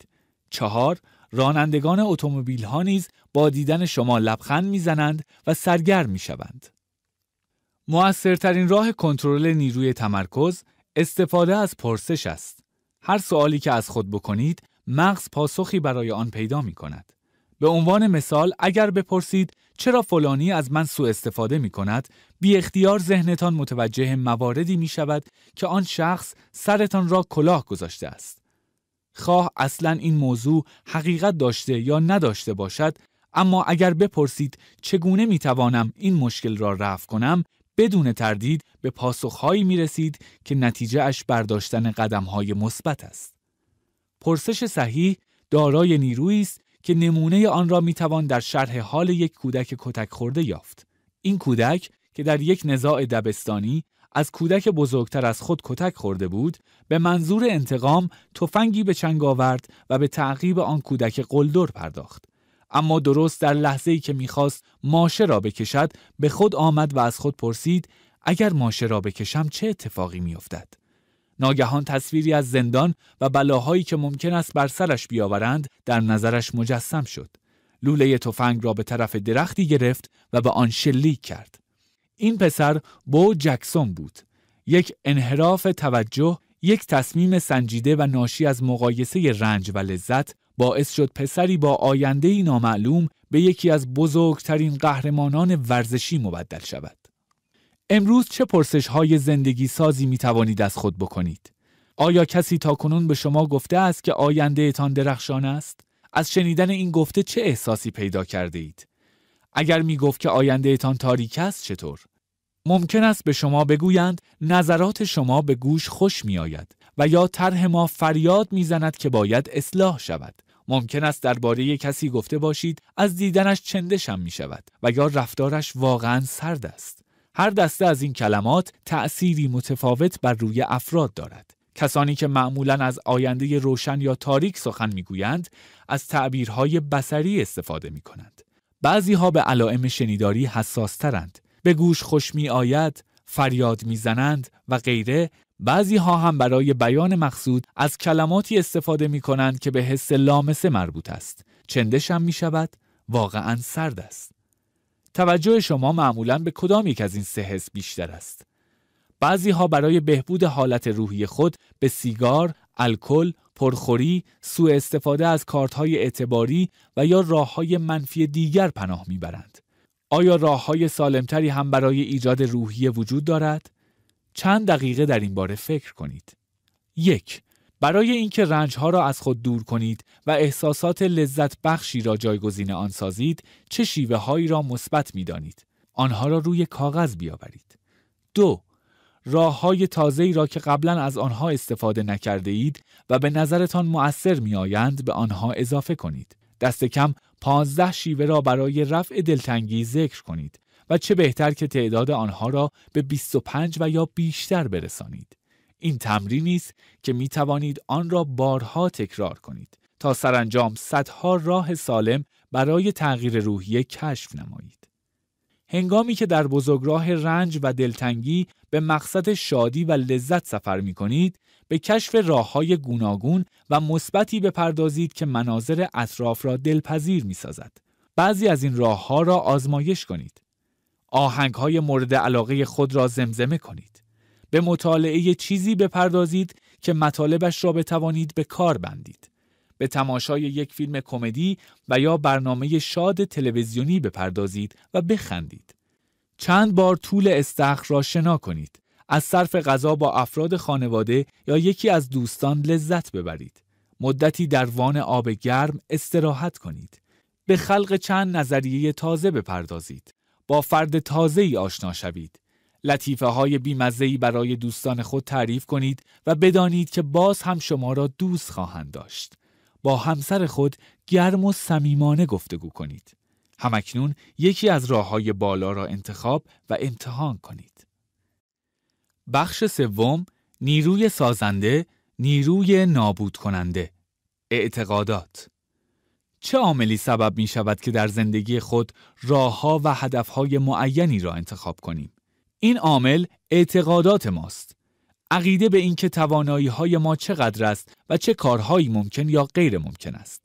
چهار رانندگان اتومبیل ها نیز با دیدن شما لبخند میزنند و سرگرم میشوند. موثرترین راه کنترل نیروی تمرکز استفاده از پرسش است. هر سوالی که از خود بکنید، مغز پاسخی برای آن پیدا می کند. به عنوان مثال اگر بپرسید چرا فلانی از من سوء استفاده می کند، بی اختیار ذهنتان متوجه مواردی می شود که آن شخص سرتان را کلاه گذاشته است. خواه اصلا این موضوع حقیقت داشته یا نداشته باشد اما اگر بپرسید چگونه می توانم این مشکل را رفع کنم بدون تردید به پاسخهایی می رسید که نتیجه اش برداشتن قدم های مثبت است. پرسش صحیح دارای نیرویی است که نمونه آن را می توان در شرح حال یک کودک کتک خورده یافت. این کودک که در یک نزاع دبستانی از کودک بزرگتر از خود کتک خورده بود به منظور انتقام تفنگی به چنگ آورد و به تعقیب آن کودک قلدر پرداخت اما درست در لحظه ای که میخواست ماشه را بکشد به خود آمد و از خود پرسید اگر ماشه را بکشم چه اتفاقی میافتد ناگهان تصویری از زندان و بلاهایی که ممکن است بر سرش بیاورند در نظرش مجسم شد لوله تفنگ را به طرف درختی گرفت و به آن شلیک کرد این پسر بو جکسون بود یک انحراف توجه یک تصمیم سنجیده و ناشی از مقایسه رنج و لذت باعث شد پسری با آینده نامعلوم به یکی از بزرگترین قهرمانان ورزشی مبدل شود. امروز چه پرسش های زندگی سازی می توانید از خود بکنید؟ آیا کسی تا کنون به شما گفته است که آینده تان درخشان است؟ از شنیدن این گفته چه احساسی پیدا کرده اید؟ اگر می گفت که آینده تان تاریک است چطور؟ ممکن است به شما بگویند نظرات شما به گوش خوش می آید و یا طرح ما فریاد میزند که باید اصلاح شود ممکن است درباره کسی گفته باشید از دیدنش چندشم می شود و یا رفتارش واقعا سرد است هر دسته از این کلمات تأثیری متفاوت بر روی افراد دارد کسانی که معمولا از آینده روشن یا تاریک سخن میگویند از تعبیرهای بسری استفاده می کنند بعضی ها به علائم شنیداری حساس ترند به گوش خوش می آید فریاد میزنند و غیره بعضی ها هم برای بیان مقصود از کلماتی استفاده می کنند که به حس لامسه مربوط است. چندش هم می شود واقعا سرد است. توجه شما معمولا به کدام یک از این سه حس بیشتر است؟ بعضی ها برای بهبود حالت روحی خود به سیگار، الکل، پرخوری، سوء استفاده از کارت های اعتباری و یا راه های منفی دیگر پناه میبرند. آیا راه های سالمتری هم برای ایجاد روحی وجود دارد؟ چند دقیقه در این باره فکر کنید. یک برای اینکه ها را از خود دور کنید و احساسات لذت بخشی را جایگزین آن سازید، چه شیوه هایی را مثبت می دانید؟ آنها را روی کاغذ بیاورید. دو راه های ای را که قبلا از آنها استفاده نکرده اید و به نظرتان مؤثر می آیند به آنها اضافه کنید. دست کم 15 شیوه را برای رفع دلتنگی ذکر کنید و چه بهتر که تعداد آنها را به 25 و یا بیشتر برسانید. این تمرینی است که می توانید آن را بارها تکرار کنید تا سرانجام صدها راه سالم برای تغییر روحیه کشف نمایید. هنگامی که در بزرگراه رنج و دلتنگی به مقصد شادی و لذت سفر می کنید، به کشف راه های گوناگون و مثبتی بپردازید که مناظر اطراف را دلپذیر می سازد. بعضی از این راه ها را آزمایش کنید. آهنگ های مورد علاقه خود را زمزمه کنید. به مطالعه چیزی بپردازید که مطالبش را بتوانید به کار بندید. به تماشای یک فیلم کمدی و یا برنامه شاد تلویزیونی بپردازید و بخندید. چند بار طول استخر را شنا کنید. از صرف غذا با افراد خانواده یا یکی از دوستان لذت ببرید. مدتی در وان آب گرم استراحت کنید. به خلق چند نظریه تازه بپردازید. با فرد تازه ای آشنا شوید. لطیفه های بیمزه برای دوستان خود تعریف کنید و بدانید که باز هم شما را دوست خواهند داشت. با همسر خود گرم و صمیمانه گفتگو کنید. همکنون یکی از راه های بالا را انتخاب و امتحان کنید. بخش سوم نیروی سازنده، نیروی نابود کننده، اعتقادات چه عاملی سبب می شود که در زندگی خود راهها و هدفهای معینی را انتخاب کنیم؟ این عامل اعتقادات ماست. عقیده به اینکه توانایی های ما چقدر است و چه کارهایی ممکن یا غیر ممکن است.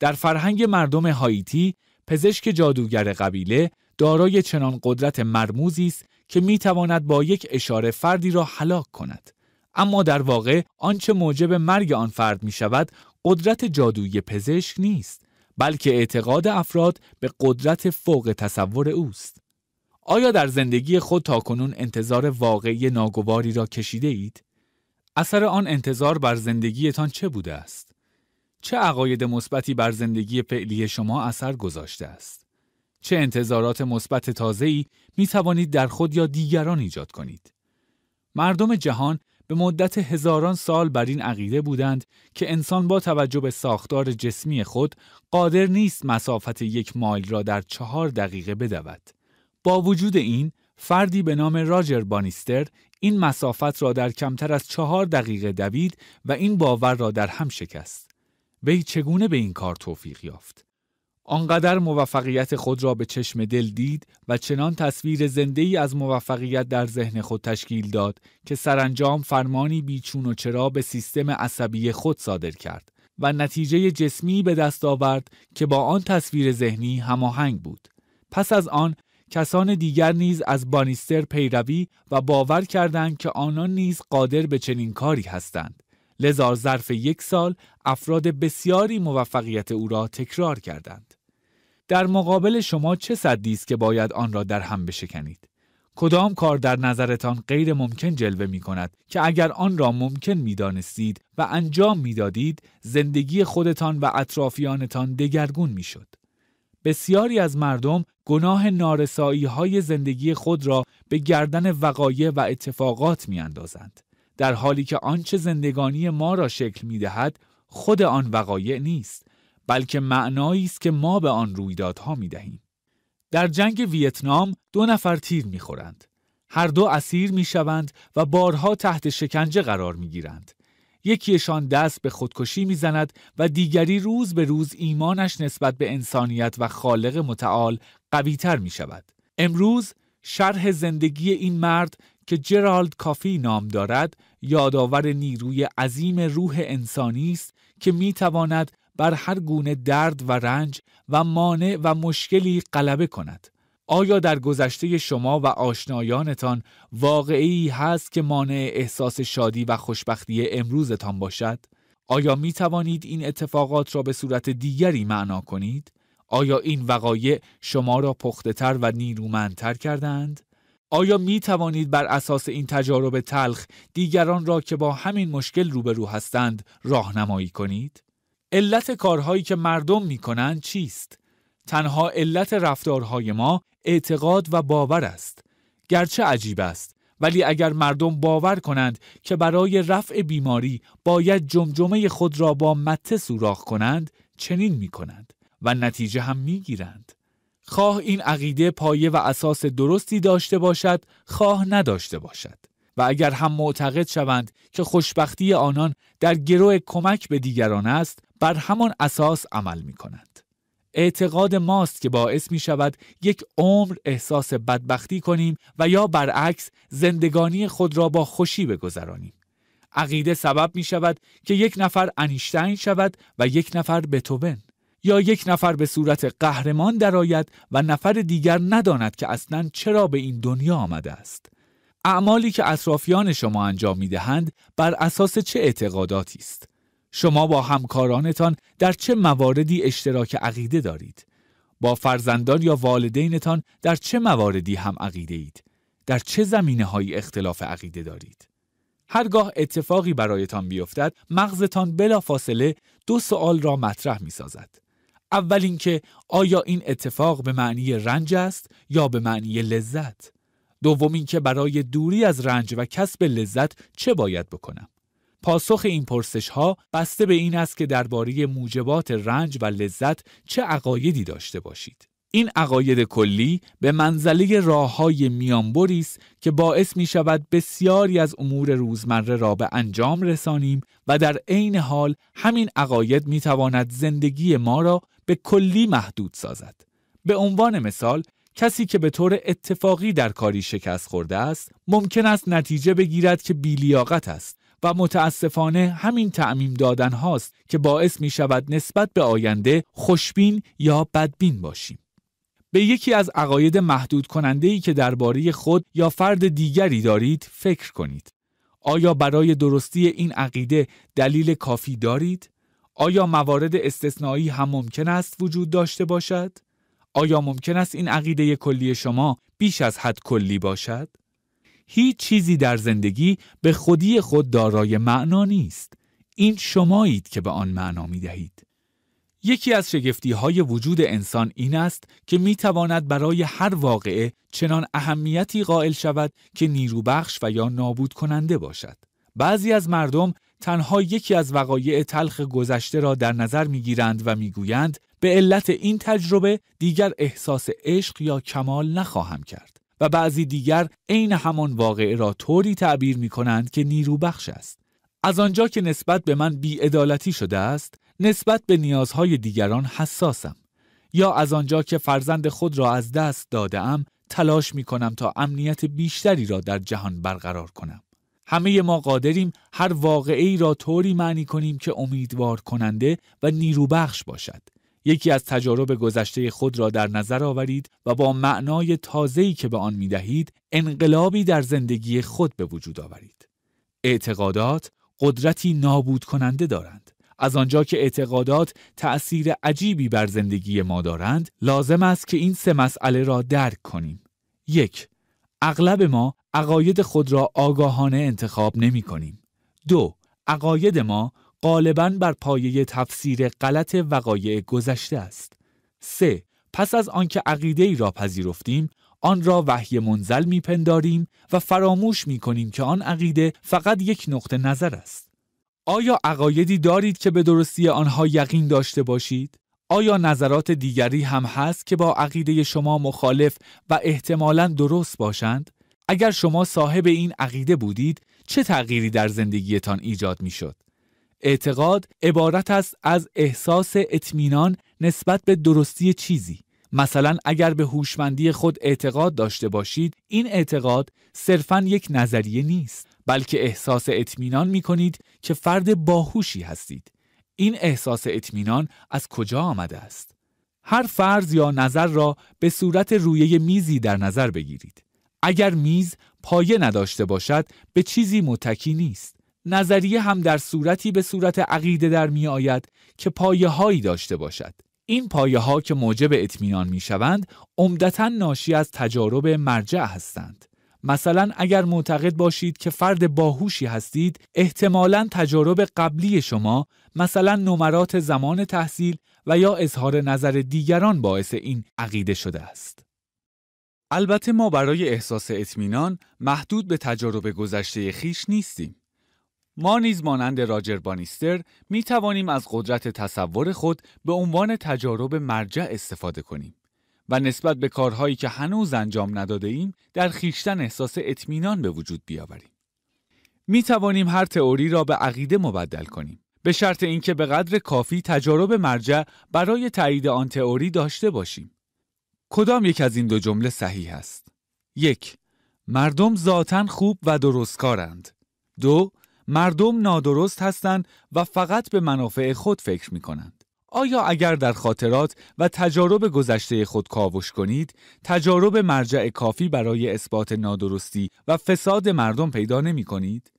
در فرهنگ مردم هاییتی، پزشک جادوگر قبیله دارای چنان قدرت مرموزی است که می تواند با یک اشاره فردی را هلاک کند. اما در واقع آنچه موجب مرگ آن فرد می شود قدرت جادویی پزشک نیست بلکه اعتقاد افراد به قدرت فوق تصور اوست آیا در زندگی خود تاکنون انتظار واقعی ناگواری را کشیده اید؟ اثر آن انتظار بر زندگیتان چه بوده است؟ چه عقاید مثبتی بر زندگی فعلی شما اثر گذاشته است؟ چه انتظارات مثبت تازه‌ای می توانید در خود یا دیگران ایجاد کنید؟ مردم جهان به مدت هزاران سال بر این عقیده بودند که انسان با توجه به ساختار جسمی خود قادر نیست مسافت یک مایل را در چهار دقیقه بدود. با وجود این، فردی به نام راجر بانیستر این مسافت را در کمتر از چهار دقیقه دوید و این باور را در هم شکست. وی چگونه به این کار توفیق یافت؟ آنقدر موفقیت خود را به چشم دل دید و چنان تصویر زنده ای از موفقیت در ذهن خود تشکیل داد که سرانجام فرمانی بیچون و چرا به سیستم عصبی خود صادر کرد و نتیجه جسمی به دست آورد که با آن تصویر ذهنی هماهنگ بود. پس از آن کسان دیگر نیز از بانیستر پیروی و باور کردند که آنان نیز قادر به چنین کاری هستند. لذا ظرف یک سال افراد بسیاری موفقیت او را تکرار کردند. در مقابل شما چه صدی است که باید آن را در هم بشکنید؟ کدام کار در نظرتان غیر ممکن جلوه می کند که اگر آن را ممکن می دانستید و انجام می دادید زندگی خودتان و اطرافیانتان دگرگون می شد. بسیاری از مردم گناه نارسایی های زندگی خود را به گردن وقایع و اتفاقات می اندازند. در حالی که آنچه زندگانی ما را شکل می دهد خود آن وقایع نیست بلکه معنایی است که ما به آن رویدادها می دهیم. در جنگ ویتنام دو نفر تیر می خورند. هر دو اسیر می شوند و بارها تحت شکنجه قرار می گیرند. یکیشان دست به خودکشی زند و دیگری روز به روز ایمانش نسبت به انسانیت و خالق متعال قویتر می شود. امروز شرح زندگی این مرد که جرالد کافی نام دارد یادآور نیروی عظیم روح انسانی است که میتواند بر هر گونه درد و رنج و مانع و مشکلی غلبه کند آیا در گذشته شما و آشنایانتان واقعی هست که مانع احساس شادی و خوشبختی امروزتان باشد؟ آیا می توانید این اتفاقات را به صورت دیگری معنا کنید؟ آیا این وقایع شما را پخته تر و نیرومندتر کردند؟ آیا می توانید بر اساس این تجارب تلخ دیگران را که با همین مشکل روبرو هستند راهنمایی کنید؟ علت کارهایی که مردم می کنند چیست؟ تنها علت رفتارهای ما اعتقاد و باور است. گرچه عجیب است، ولی اگر مردم باور کنند که برای رفع بیماری باید جمجمه خود را با مته سوراخ کنند، چنین می کنند و نتیجه هم می گیرند. خواه این عقیده پایه و اساس درستی داشته باشد خواه نداشته باشد و اگر هم معتقد شوند که خوشبختی آنان در گروه کمک به دیگران است بر همان اساس عمل می کنند. اعتقاد ماست که باعث می شود یک عمر احساس بدبختی کنیم و یا برعکس زندگانی خود را با خوشی بگذرانیم. عقیده سبب می شود که یک نفر انیشتین شود و یک نفر بتوبن. یا یک نفر به صورت قهرمان درآید و نفر دیگر نداند که اصلا چرا به این دنیا آمده است اعمالی که اطرافیان شما انجام می دهند بر اساس چه اعتقاداتی است شما با همکارانتان در چه مواردی اشتراک عقیده دارید با فرزندان یا والدینتان در چه مواردی هم عقیده اید در چه زمینه های اختلاف عقیده دارید هرگاه اتفاقی برایتان بیفتد مغزتان بلا فاصله دو سوال را مطرح می سازد. اول اینکه آیا این اتفاق به معنی رنج است یا به معنی لذت دوم اینکه برای دوری از رنج و کسب لذت چه باید بکنم پاسخ این پرسش ها بسته به این است که درباره موجبات رنج و لذت چه عقایدی داشته باشید این عقاید کلی به منزله راه های است که باعث می شود بسیاری از امور روزمره را به انجام رسانیم و در عین حال همین عقاید می تواند زندگی ما را به کلی محدود سازد. به عنوان مثال کسی که به طور اتفاقی در کاری شکست خورده است ممکن است نتیجه بگیرد که بیلیاقت است و متاسفانه همین تعمیم دادن هاست که باعث می شود نسبت به آینده خوشبین یا بدبین باشیم. به یکی از عقاید محدود کننده ای که درباره خود یا فرد دیگری دارید فکر کنید. آیا برای درستی این عقیده دلیل کافی دارید؟ آیا موارد استثنایی هم ممکن است وجود داشته باشد؟ آیا ممکن است این عقیده کلی شما بیش از حد کلی باشد؟ هیچ چیزی در زندگی به خودی خود دارای معنا نیست. این شمایید که به آن معنا می دهید. یکی از شگفتی های وجود انسان این است که می تواند برای هر واقعه چنان اهمیتی قائل شود که نیروبخش و یا نابود کننده باشد. بعضی از مردم تنها یکی از وقایع تلخ گذشته را در نظر می گیرند و می گویند به علت این تجربه دیگر احساس عشق یا کمال نخواهم کرد و بعضی دیگر عین همان واقعه را طوری تعبیر می کنند که نیروبخش است. از آنجا که نسبت به من بیعدالتی شده است نسبت به نیازهای دیگران حساسم یا از آنجا که فرزند خود را از دست ام، تلاش می کنم تا امنیت بیشتری را در جهان برقرار کنم. همه ما قادریم هر واقعی را طوری معنی کنیم که امیدوار کننده و نیروبخش باشد. یکی از تجارب گذشته خود را در نظر آورید و با معنای تازه‌ای که به آن می دهید انقلابی در زندگی خود به وجود آورید. اعتقادات قدرتی نابود کننده دارند. از آنجا که اعتقادات تأثیر عجیبی بر زندگی ما دارند لازم است که این سه مسئله را درک کنیم یک اغلب ما عقاید خود را آگاهانه انتخاب نمی کنیم دو عقاید ما غالبا بر پایه تفسیر غلط وقایع گذشته است سه پس از آنکه عقیده ای را پذیرفتیم آن را وحی منزل میپنداریم و فراموش می کنیم که آن عقیده فقط یک نقطه نظر است. آیا عقایدی دارید که به درستی آنها یقین داشته باشید؟ آیا نظرات دیگری هم هست که با عقیده شما مخالف و احتمالا درست باشند؟ اگر شما صاحب این عقیده بودید چه تغییری در زندگیتان ایجاد می شد؟ اعتقاد عبارت است از احساس اطمینان نسبت به درستی چیزی مثلا اگر به هوشمندی خود اعتقاد داشته باشید این اعتقاد صرفا یک نظریه نیست بلکه احساس اطمینان می کنید که فرد باهوشی هستید این احساس اطمینان از کجا آمده است هر فرض یا نظر را به صورت رویه میزی در نظر بگیرید اگر میز پایه نداشته باشد به چیزی متکی نیست نظریه هم در صورتی به صورت عقیده در می آید که پایه هایی داشته باشد این پایه ها که موجب اطمینان می شوند عمدتا ناشی از تجارب مرجع هستند مثلا اگر معتقد باشید که فرد باهوشی هستید احتمالا تجارب قبلی شما مثلا نمرات زمان تحصیل و یا اظهار نظر دیگران باعث این عقیده شده است البته ما برای احساس اطمینان محدود به تجارب گذشته خیش نیستیم ما نیز مانند راجر بانیستر می توانیم از قدرت تصور خود به عنوان تجارب مرجع استفاده کنیم و نسبت به کارهایی که هنوز انجام نداده ایم در خیشتن احساس اطمینان به وجود بیاوریم. می توانیم هر تئوری را به عقیده مبدل کنیم به شرط اینکه به قدر کافی تجارب مرجع برای تایید آن تئوری داشته باشیم. کدام یک از این دو جمله صحیح است؟ یک مردم ذاتا خوب و درستکارند. دو مردم نادرست هستند و فقط به منافع خود فکر می کنند. آیا اگر در خاطرات و تجارب گذشته خود کاوش کنید، تجارب مرجع کافی برای اثبات نادرستی و فساد مردم پیدا نمی کنید؟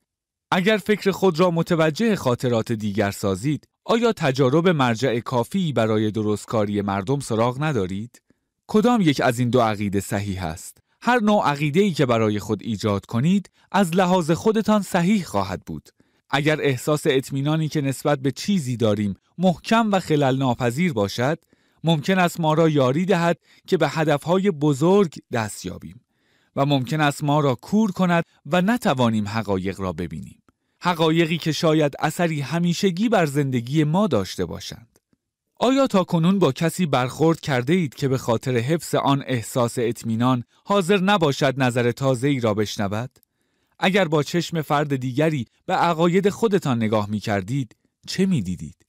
اگر فکر خود را متوجه خاطرات دیگر سازید، آیا تجارب مرجع کافی برای درستکاری مردم سراغ ندارید؟ کدام یک از این دو عقیده صحیح است؟ هر نوع عقیده ای که برای خود ایجاد کنید، از لحاظ خودتان صحیح خواهد بود. اگر احساس اطمینانی که نسبت به چیزی داریم محکم و خلال ناپذیر باشد ممکن است ما را یاری دهد که به هدفهای بزرگ دست یابیم و ممکن است ما را کور کند و نتوانیم حقایق را ببینیم حقایقی که شاید اثری همیشگی بر زندگی ما داشته باشند آیا تا کنون با کسی برخورد کرده اید که به خاطر حفظ آن احساس اطمینان حاضر نباشد نظر تازه ای را بشنود؟ اگر با چشم فرد دیگری به عقاید خودتان نگاه می کردید چه می دیدید؟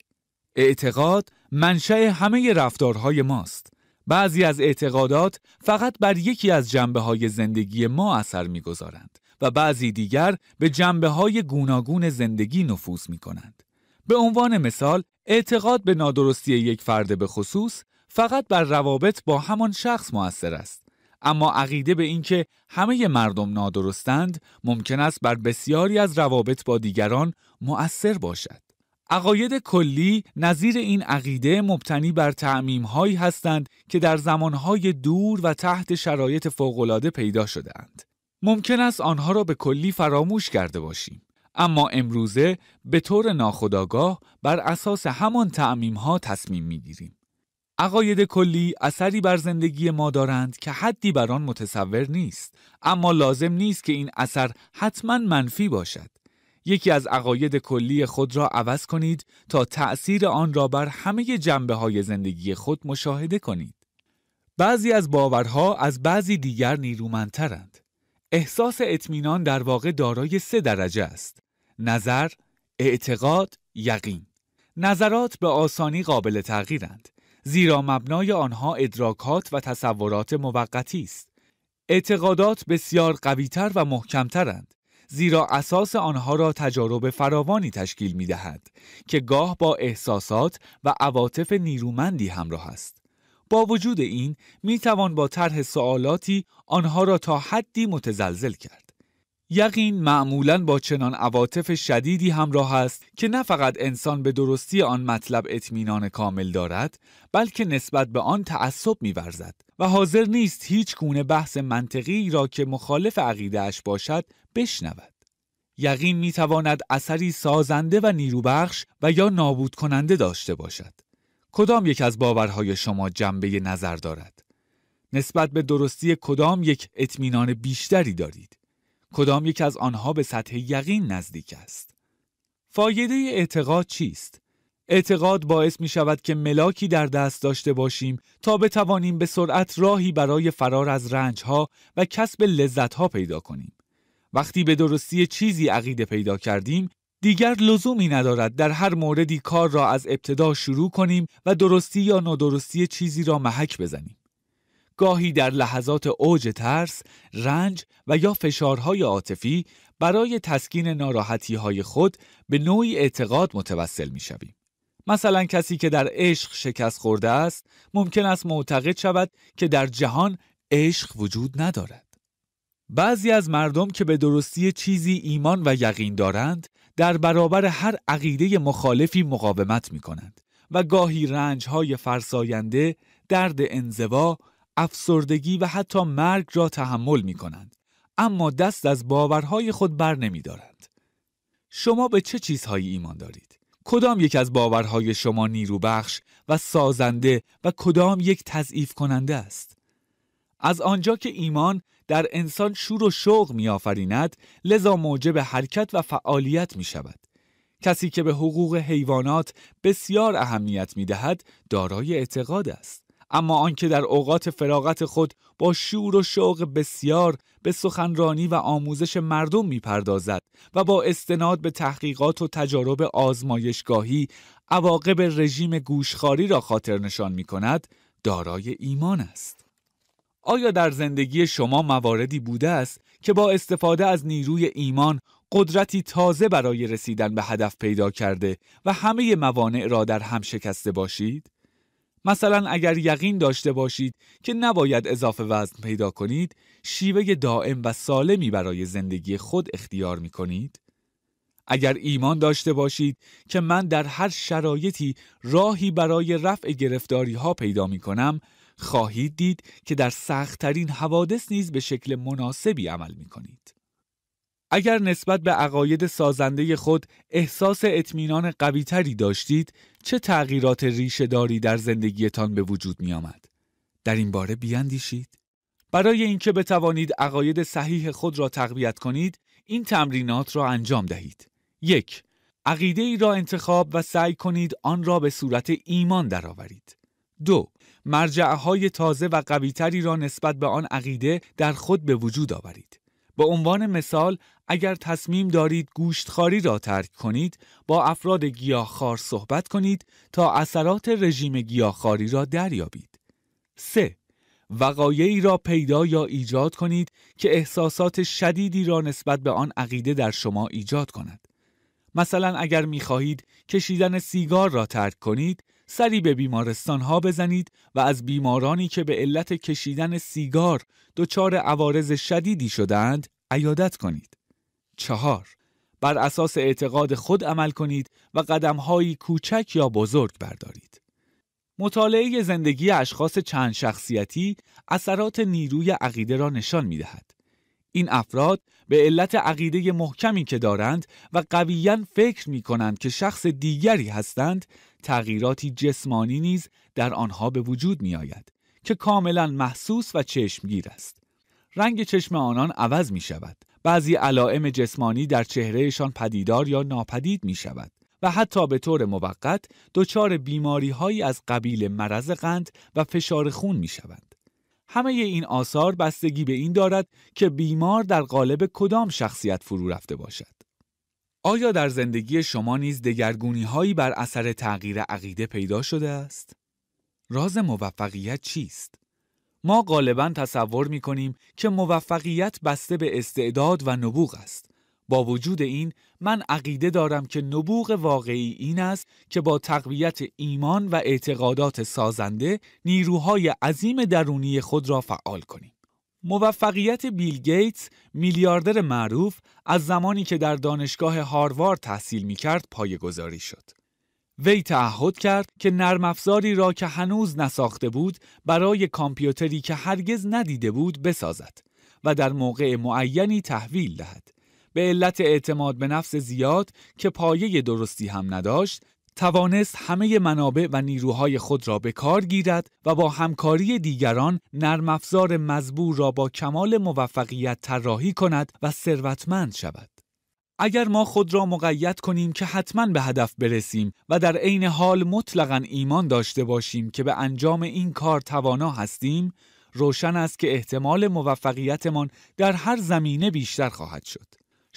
اعتقاد منشأ همه رفتارهای ماست. بعضی از اعتقادات فقط بر یکی از جنبه های زندگی ما اثر میگذارند و بعضی دیگر به جنبه های گوناگون زندگی نفوذ می کنند. به عنوان مثال، اعتقاد به نادرستی یک فرد به خصوص فقط بر روابط با همان شخص موثر است. اما عقیده به اینکه همه مردم نادرستند ممکن است بر بسیاری از روابط با دیگران مؤثر باشد. عقاید کلی نظیر این عقیده مبتنی بر تعمیم هایی هستند که در زمانهای دور و تحت شرایط فوقالعاده پیدا شدهاند. ممکن است آنها را به کلی فراموش کرده باشیم. اما امروزه به طور ناخودآگاه بر اساس همان تعمیم ها تصمیم می گیریم. عقاید کلی اثری بر زندگی ما دارند که حدی بر آن متصور نیست اما لازم نیست که این اثر حتما منفی باشد یکی از عقاید کلی خود را عوض کنید تا تأثیر آن را بر همه جنبه های زندگی خود مشاهده کنید. بعضی از باورها از بعضی دیگر نیرومندترند. احساس اطمینان در واقع دارای سه درجه است. نظر، اعتقاد، یقین. نظرات به آسانی قابل تغییرند. زیرا مبنای آنها ادراکات و تصورات موقتی است. اعتقادات بسیار قویتر و محکمترند زیرا اساس آنها را تجارب فراوانی تشکیل می دهد که گاه با احساسات و عواطف نیرومندی همراه است. با وجود این می توان با طرح سوالاتی آنها را تا حدی متزلزل کرد. یقین معمولا با چنان عواطف شدیدی همراه است که نه فقط انسان به درستی آن مطلب اطمینان کامل دارد بلکه نسبت به آن تعصب میورزد و حاضر نیست هیچ گونه بحث منطقی را که مخالف عقیدهاش باشد بشنود یقین میتواند اثری سازنده و نیروبخش و یا نابود کننده داشته باشد کدام یک از باورهای شما جنبه نظر دارد نسبت به درستی کدام یک اطمینان بیشتری دارید کدام یک از آنها به سطح یقین نزدیک است فایده اعتقاد چیست اعتقاد باعث می شود که ملاکی در دست داشته باشیم تا بتوانیم به سرعت راهی برای فرار از رنجها و کسب ها پیدا کنیم. وقتی به درستی چیزی عقیده پیدا کردیم، دیگر لزومی ندارد در هر موردی کار را از ابتدا شروع کنیم و درستی یا نادرستی چیزی را محک بزنیم. گاهی در لحظات اوج ترس، رنج و یا فشارهای عاطفی برای تسکین های خود به نوعی اعتقاد متوسل می شویم. مثلا کسی که در عشق شکست خورده است ممکن است معتقد شود که در جهان عشق وجود ندارد. بعضی از مردم که به درستی چیزی ایمان و یقین دارند در برابر هر عقیده مخالفی مقاومت می کنند و گاهی رنج های فرساینده، درد انزوا، افسردگی و حتی مرگ را تحمل می کنند اما دست از باورهای خود بر نمی دارند. شما به چه چیزهایی ایمان دارید؟ کدام یک از باورهای شما نیرو و سازنده و کدام یک تضعیف کننده است؟ از آنجا که ایمان در انسان شور و شوق می آفریند، لذا موجب حرکت و فعالیت می شود. کسی که به حقوق حیوانات بسیار اهمیت می دهد، دارای اعتقاد است. اما آنکه در اوقات فراغت خود با شور و شوق بسیار به سخنرانی و آموزش مردم میپردازد و با استناد به تحقیقات و تجارب آزمایشگاهی عواقب رژیم گوشخاری را خاطر نشان می کند دارای ایمان است. آیا در زندگی شما مواردی بوده است که با استفاده از نیروی ایمان قدرتی تازه برای رسیدن به هدف پیدا کرده و همه موانع را در هم شکسته باشید؟ مثلا اگر یقین داشته باشید که نباید اضافه وزن پیدا کنید شیوه دائم و سالمی برای زندگی خود اختیار می کنید اگر ایمان داشته باشید که من در هر شرایطی راهی برای رفع گرفتاری ها پیدا می کنم خواهید دید که در سختترین حوادث نیز به شکل مناسبی عمل می کنید اگر نسبت به عقاید سازنده خود احساس اطمینان قویتری داشتید چه تغییرات ریشه داری در زندگیتان به وجود می آمد؟ در این باره بیاندیشید برای اینکه بتوانید عقاید صحیح خود را تقویت کنید این تمرینات را انجام دهید یک عقیده ای را انتخاب و سعی کنید آن را به صورت ایمان درآورید دو مرجعهای تازه و قویتری را نسبت به آن عقیده در خود به وجود آورید به عنوان مثال اگر تصمیم دارید گوشتخواری را ترک کنید با افراد گیاهخوار صحبت کنید تا اثرات رژیم گیاهخواری را دریابید 3 وقایعی را پیدا یا ایجاد کنید که احساسات شدیدی را نسبت به آن عقیده در شما ایجاد کند مثلا اگر میخواهید کشیدن سیگار را ترک کنید سری به بیمارستان ها بزنید و از بیمارانی که به علت کشیدن سیگار دچار عوارض شدیدی شدند عیادت کنید. چهار بر اساس اعتقاد خود عمل کنید و قدمهایی کوچک یا بزرگ بردارید. مطالعه زندگی اشخاص چند شخصیتی اثرات نیروی عقیده را نشان می دهد. این افراد به علت عقیده محکمی که دارند و قویا فکر می کنند که شخص دیگری هستند تغییراتی جسمانی نیز در آنها به وجود می آید که کاملا محسوس و چشمگیر است رنگ چشم آنان عوض می شود بعضی علائم جسمانی در چهرهشان پدیدار یا ناپدید می شود و حتی به طور موقت دچار بیماری هایی از قبیل مرض قند و فشار خون می شود. همه این آثار بستگی به این دارد که بیمار در قالب کدام شخصیت فرو رفته باشد. آیا در زندگی شما نیز دگرگونی هایی بر اثر تغییر عقیده پیدا شده است؟ راز موفقیت چیست؟ ما غالبا تصور می کنیم که موفقیت بسته به استعداد و نبوغ است با وجود این من عقیده دارم که نبوغ واقعی این است که با تقویت ایمان و اعتقادات سازنده نیروهای عظیم درونی خود را فعال کنیم. موفقیت بیل گیتس میلیاردر معروف از زمانی که در دانشگاه هاروارد تحصیل می کرد پایگذاری شد. وی تعهد کرد که نرم افزاری را که هنوز نساخته بود برای کامپیوتری که هرگز ندیده بود بسازد و در موقع معینی تحویل دهد. به علت اعتماد به نفس زیاد که پایه درستی هم نداشت توانست همه منابع و نیروهای خود را به کار گیرد و با همکاری دیگران نرمافزار مزبور را با کمال موفقیت طراحی کند و ثروتمند شود. اگر ما خود را مقید کنیم که حتما به هدف برسیم و در عین حال مطلقا ایمان داشته باشیم که به انجام این کار توانا هستیم، روشن است که احتمال موفقیتمان در هر زمینه بیشتر خواهد شد.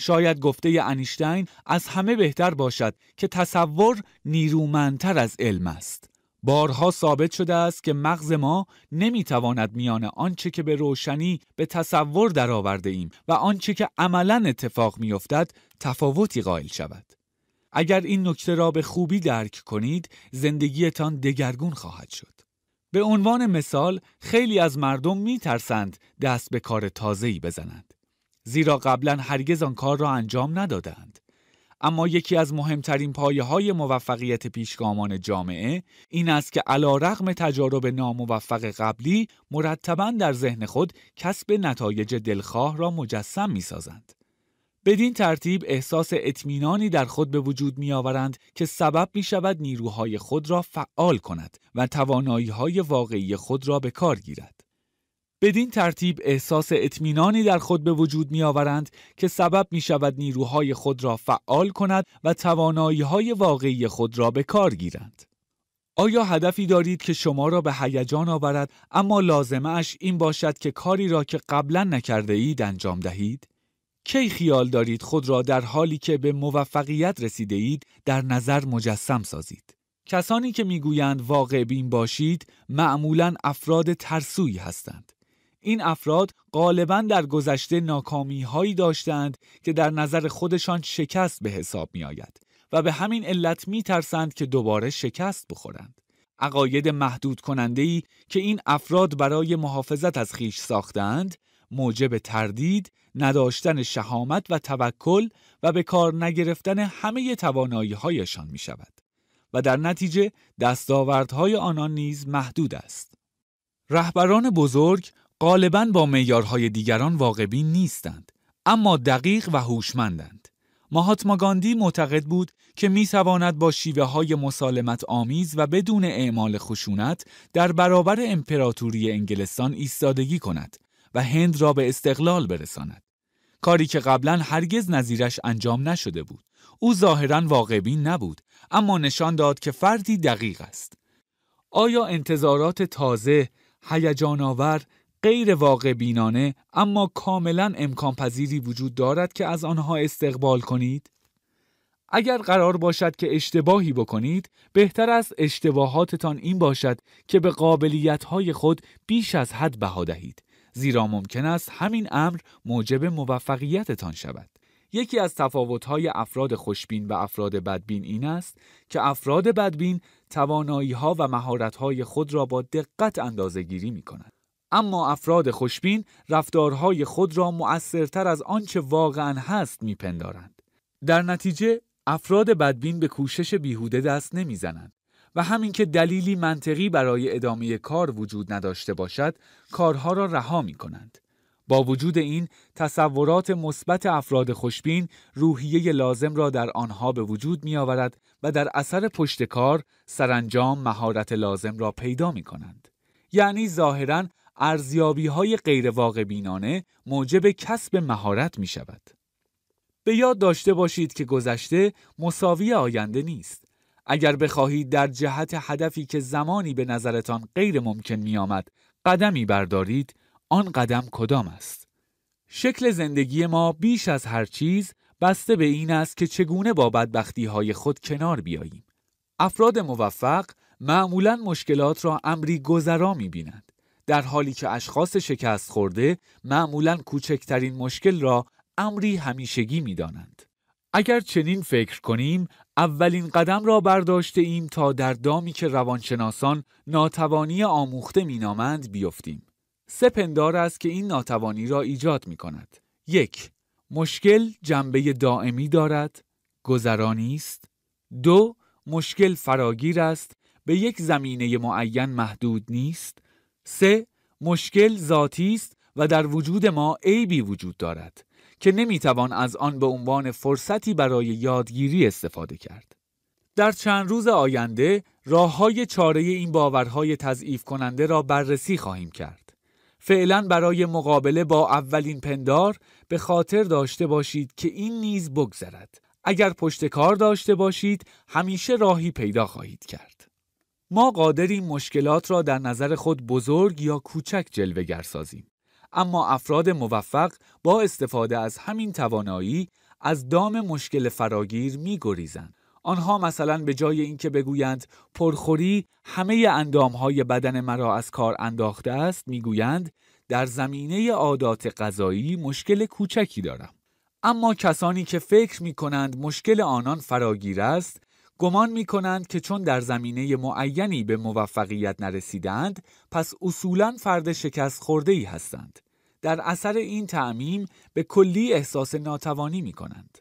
شاید گفته انیشتین از همه بهتر باشد که تصور نیرومندتر از علم است. بارها ثابت شده است که مغز ما نمیتواند میان آنچه که به روشنی به تصور درآورده ایم و آنچه که عملا اتفاق میافتد تفاوتی قائل شود. اگر این نکته را به خوبی درک کنید، زندگیتان دگرگون خواهد شد. به عنوان مثال، خیلی از مردم میترسند دست به کار تازه‌ای بزنند. زیرا قبلا هرگز آن کار را انجام ندادند. اما یکی از مهمترین پایه های موفقیت پیشگامان جامعه این است که علا رغم تجارب ناموفق قبلی مرتبا در ذهن خود کسب نتایج دلخواه را مجسم می سازند. بدین ترتیب احساس اطمینانی در خود به وجود می آورند که سبب می شود نیروهای خود را فعال کند و توانایی های واقعی خود را به کار گیرد. بدین ترتیب احساس اطمینانی در خود به وجود می آورند که سبب می شود نیروهای خود را فعال کند و توانایی های واقعی خود را به کار گیرند. آیا هدفی دارید که شما را به هیجان آورد اما لازمه اش این باشد که کاری را که قبلا نکرده اید انجام دهید؟ کی خیال دارید خود را در حالی که به موفقیت رسیده اید در نظر مجسم سازید؟ کسانی که میگویند واقع بین باشید معمولا افراد ترسویی هستند. این افراد غالبا در گذشته ناکامی هایی داشتند که در نظر خودشان شکست به حساب می آید و به همین علت می ترسند که دوباره شکست بخورند. عقاید محدود کننده ای که این افراد برای محافظت از خیش ساختند موجب تردید، نداشتن شهامت و توکل و به کار نگرفتن همه توانایی هایشان می شود و در نتیجه دستاوردهای آنان نیز محدود است. رهبران بزرگ غالبا با معیارهای دیگران واقعی نیستند اما دقیق و هوشمندند ماهاتما گاندی معتقد بود که می تواند با شیوه های مسالمت آمیز و بدون اعمال خشونت در برابر امپراتوری انگلستان ایستادگی کند و هند را به استقلال برساند. کاری که قبلا هرگز نظیرش انجام نشده بود. او ظاهرا واقعی نبود اما نشان داد که فردی دقیق است. آیا انتظارات تازه، آور، غیر واقع بینانه اما کاملا امکان پذیری وجود دارد که از آنها استقبال کنید؟ اگر قرار باشد که اشتباهی بکنید، بهتر از اشتباهاتتان این باشد که به قابلیتهای خود بیش از حد بها دهید، زیرا ممکن است همین امر موجب موفقیتتان شود. یکی از تفاوت‌های افراد خوشبین و افراد بدبین این است که افراد بدبین توانایی‌ها و مهارت‌های خود را با دقت اندازه‌گیری می‌کنند. اما افراد خوشبین رفتارهای خود را مؤثرتر از آنچه واقعا هست میپندارند. در نتیجه افراد بدبین به کوشش بیهوده دست نمیزنند و همین که دلیلی منطقی برای ادامه کار وجود نداشته باشد کارها را رها می کنند. با وجود این تصورات مثبت افراد خوشبین روحیه لازم را در آنها به وجود می آورد و در اثر پشت کار سرانجام مهارت لازم را پیدا می کنند. یعنی ظاهرا ارزیابی های غیر بینانه موجب کسب مهارت می شود. به یاد داشته باشید که گذشته مساوی آینده نیست. اگر بخواهید در جهت هدفی که زمانی به نظرتان غیر ممکن می آمد قدمی بردارید، آن قدم کدام است؟ شکل زندگی ما بیش از هر چیز بسته به این است که چگونه با بدبختی های خود کنار بیاییم. افراد موفق معمولا مشکلات را امری گذرا می بینند. در حالی که اشخاص شکست خورده معمولا کوچکترین مشکل را امری همیشگی می دانند. اگر چنین فکر کنیم اولین قدم را برداشته ایم تا در دامی که روانشناسان ناتوانی آموخته نامند بیفتیم. سه پندار است که این ناتوانی را ایجاد می کند. یک مشکل جنبه دائمی دارد گذرانی است. دو مشکل فراگیر است به یک زمینه معین محدود نیست سه مشکل ذاتی است و در وجود ما عیبی وجود دارد که نمیتوان از آن به عنوان فرصتی برای یادگیری استفاده کرد. در چند روز آینده راه های چاره این باورهای تضعیف کننده را بررسی خواهیم کرد. فعلا برای مقابله با اولین پندار به خاطر داشته باشید که این نیز بگذرد. اگر پشت کار داشته باشید همیشه راهی پیدا خواهید کرد. ما قادریم مشکلات را در نظر خود بزرگ یا کوچک جلوگر سازیم. اما افراد موفق با استفاده از همین توانایی از دام مشکل فراگیر می گریزند. آنها مثلا به جای اینکه بگویند پرخوری همه های بدن مرا از کار انداخته است میگویند در زمینه عادات غذایی مشکل کوچکی دارم اما کسانی که فکر می کنند مشکل آنان فراگیر است گمان می کنند که چون در زمینه معینی به موفقیت نرسیدند پس اصولا فرد شکست خورده ای هستند. در اثر این تعمیم به کلی احساس ناتوانی می کنند.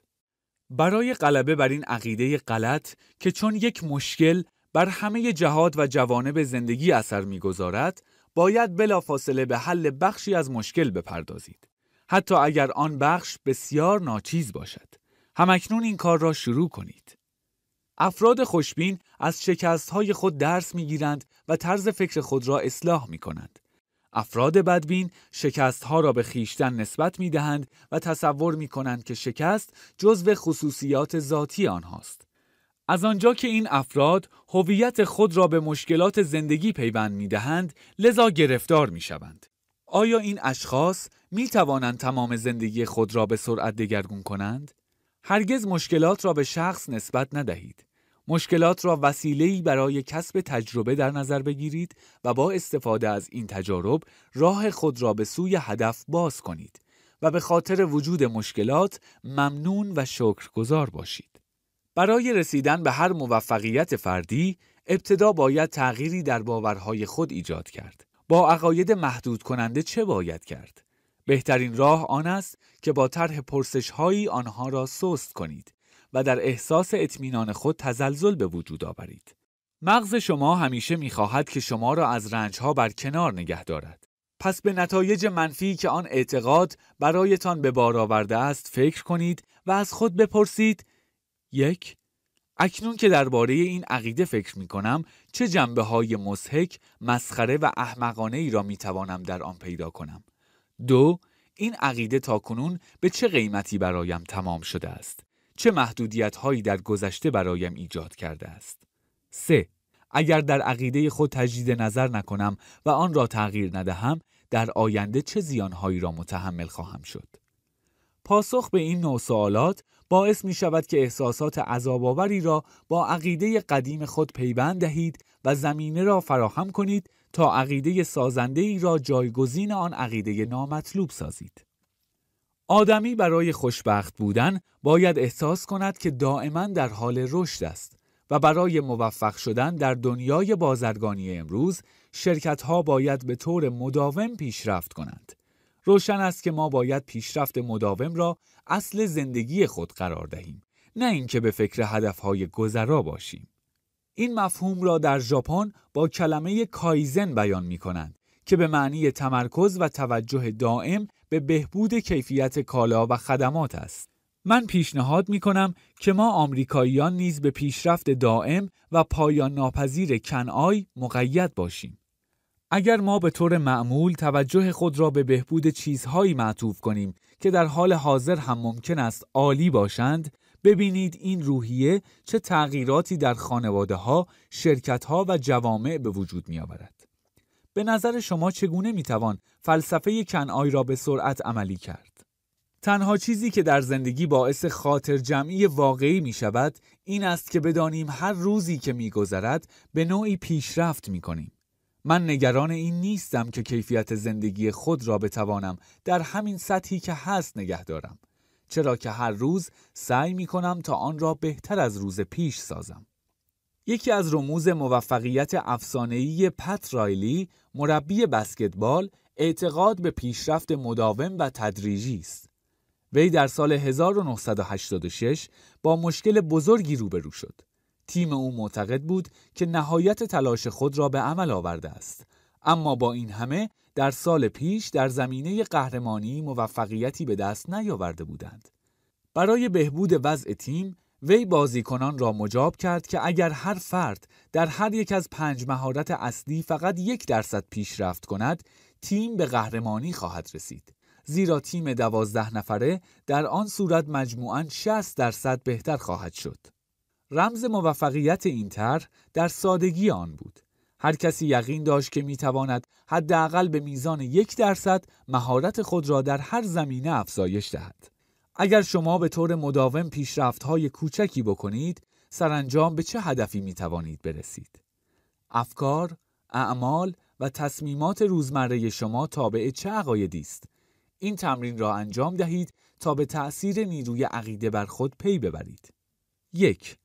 برای غلبه بر این عقیده غلط که چون یک مشکل بر همه جهاد و جوانب زندگی اثر میگذارد باید بلافاصله به حل بخشی از مشکل بپردازید حتی اگر آن بخش بسیار ناچیز باشد همکنون این کار را شروع کنید افراد خوشبین از شکستهای خود درس میگیرند و طرز فکر خود را اصلاح می کنند. افراد بدبین شکستها را به خیشتن نسبت می دهند و تصور می کنند که شکست جزو خصوصیات ذاتی آنهاست. از آنجا که این افراد هویت خود را به مشکلات زندگی پیوند می دهند، لذا گرفتار می شوند. آیا این اشخاص می توانند تمام زندگی خود را به سرعت دگرگون کنند؟ هرگز مشکلات را به شخص نسبت ندهید. مشکلات را وسیله‌ای برای کسب تجربه در نظر بگیرید و با استفاده از این تجارب راه خود را به سوی هدف باز کنید و به خاطر وجود مشکلات ممنون و شکرگزار باشید. برای رسیدن به هر موفقیت فردی، ابتدا باید تغییری در باورهای خود ایجاد کرد. با عقاید محدود کننده چه باید کرد؟ بهترین راه آن است که با طرح پرسش هایی آنها را سست کنید و در احساس اطمینان خود تزلزل به وجود آورید. مغز شما همیشه میخواهد که شما را از رنجها بر کنار نگه دارد. پس به نتایج منفی که آن اعتقاد برایتان به بار آورده است فکر کنید و از خود بپرسید یک اکنون که درباره این عقیده فکر می کنم چه جنبه های مسحک، مسخره و احمقانه ای را می توانم در آن پیدا کنم. دو این عقیده تا کنون به چه قیمتی برایم تمام شده است؟ چه محدودیت هایی در گذشته برایم ایجاد کرده است. 3. اگر در عقیده خود تجدید نظر نکنم و آن را تغییر ندهم، در آینده چه هایی را متحمل خواهم شد؟ پاسخ به این نوع سوالات باعث می شود که احساسات عذاباوری را با عقیده قدیم خود پیوند دهید و زمینه را فراهم کنید تا عقیده سازنده ای را جایگزین آن عقیده نامطلوب سازید. آدمی برای خوشبخت بودن باید احساس کند که دائما در حال رشد است و برای موفق شدن در دنیای بازرگانی امروز شرکت ها باید به طور مداوم پیشرفت کنند. روشن است که ما باید پیشرفت مداوم را اصل زندگی خود قرار دهیم نه اینکه به فکر هدفهای گذرا باشیم. این مفهوم را در ژاپن با کلمه کایزن بیان می کنند که به معنی تمرکز و توجه دائم به بهبود کیفیت کالا و خدمات است. من پیشنهاد می کنم که ما آمریکاییان نیز به پیشرفت دائم و پایان ناپذیر کنعای مقید باشیم. اگر ما به طور معمول توجه خود را به بهبود چیزهایی معطوف کنیم که در حال حاضر هم ممکن است عالی باشند، ببینید این روحیه چه تغییراتی در خانواده ها، شرکت ها و جوامع به وجود می آورد. به نظر شما چگونه میتوان فلسفه کنعای را به سرعت عملی کرد؟ تنها چیزی که در زندگی باعث خاطر جمعی واقعی می شود این است که بدانیم هر روزی که می گذرد به نوعی پیشرفت می کنیم. من نگران این نیستم که کیفیت زندگی خود را بتوانم در همین سطحی که هست نگه دارم. چرا که هر روز سعی می کنم تا آن را بهتر از روز پیش سازم. یکی از رموز موفقیت افسانه‌ای پت رایلی مربی بسکتبال اعتقاد به پیشرفت مداوم و تدریجی است. وی در سال 1986 با مشکل بزرگی روبرو شد. تیم او معتقد بود که نهایت تلاش خود را به عمل آورده است. اما با این همه در سال پیش در زمینه قهرمانی موفقیتی به دست نیاورده بودند. برای بهبود وضع تیم وی بازیکنان را مجاب کرد که اگر هر فرد در هر یک از پنج مهارت اصلی فقط یک درصد پیشرفت کند تیم به قهرمانی خواهد رسید زیرا تیم دوازده نفره در آن صورت مجموعاً 60 درصد بهتر خواهد شد رمز موفقیت این طرح در سادگی آن بود هر کسی یقین داشت که میتواند حداقل به میزان یک درصد مهارت خود را در هر زمینه افزایش دهد اگر شما به طور مداوم پیشرفت های کوچکی بکنید، سرانجام به چه هدفی می توانید برسید؟ افکار، اعمال و تصمیمات روزمره شما تابع چه عقایدی است؟ این تمرین را انجام دهید تا به تأثیر نیروی عقیده بر خود پی ببرید. یک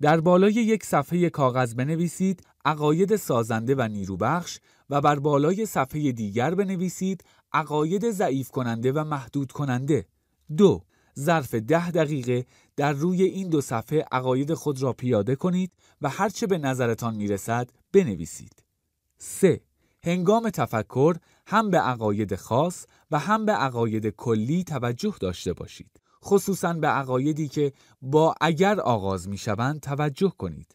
در بالای یک صفحه کاغذ بنویسید عقاید سازنده و نیروبخش و بر بالای صفحه دیگر بنویسید عقاید ضعیف کننده و محدود کننده. دو ظرف ده دقیقه در روی این دو صفحه عقاید خود را پیاده کنید و هرچه به نظرتان میرسد بنویسید. 3. هنگام تفکر هم به عقاید خاص و هم به عقاید کلی توجه داشته باشید. خصوصا به عقایدی که با اگر آغاز می شوند توجه کنید.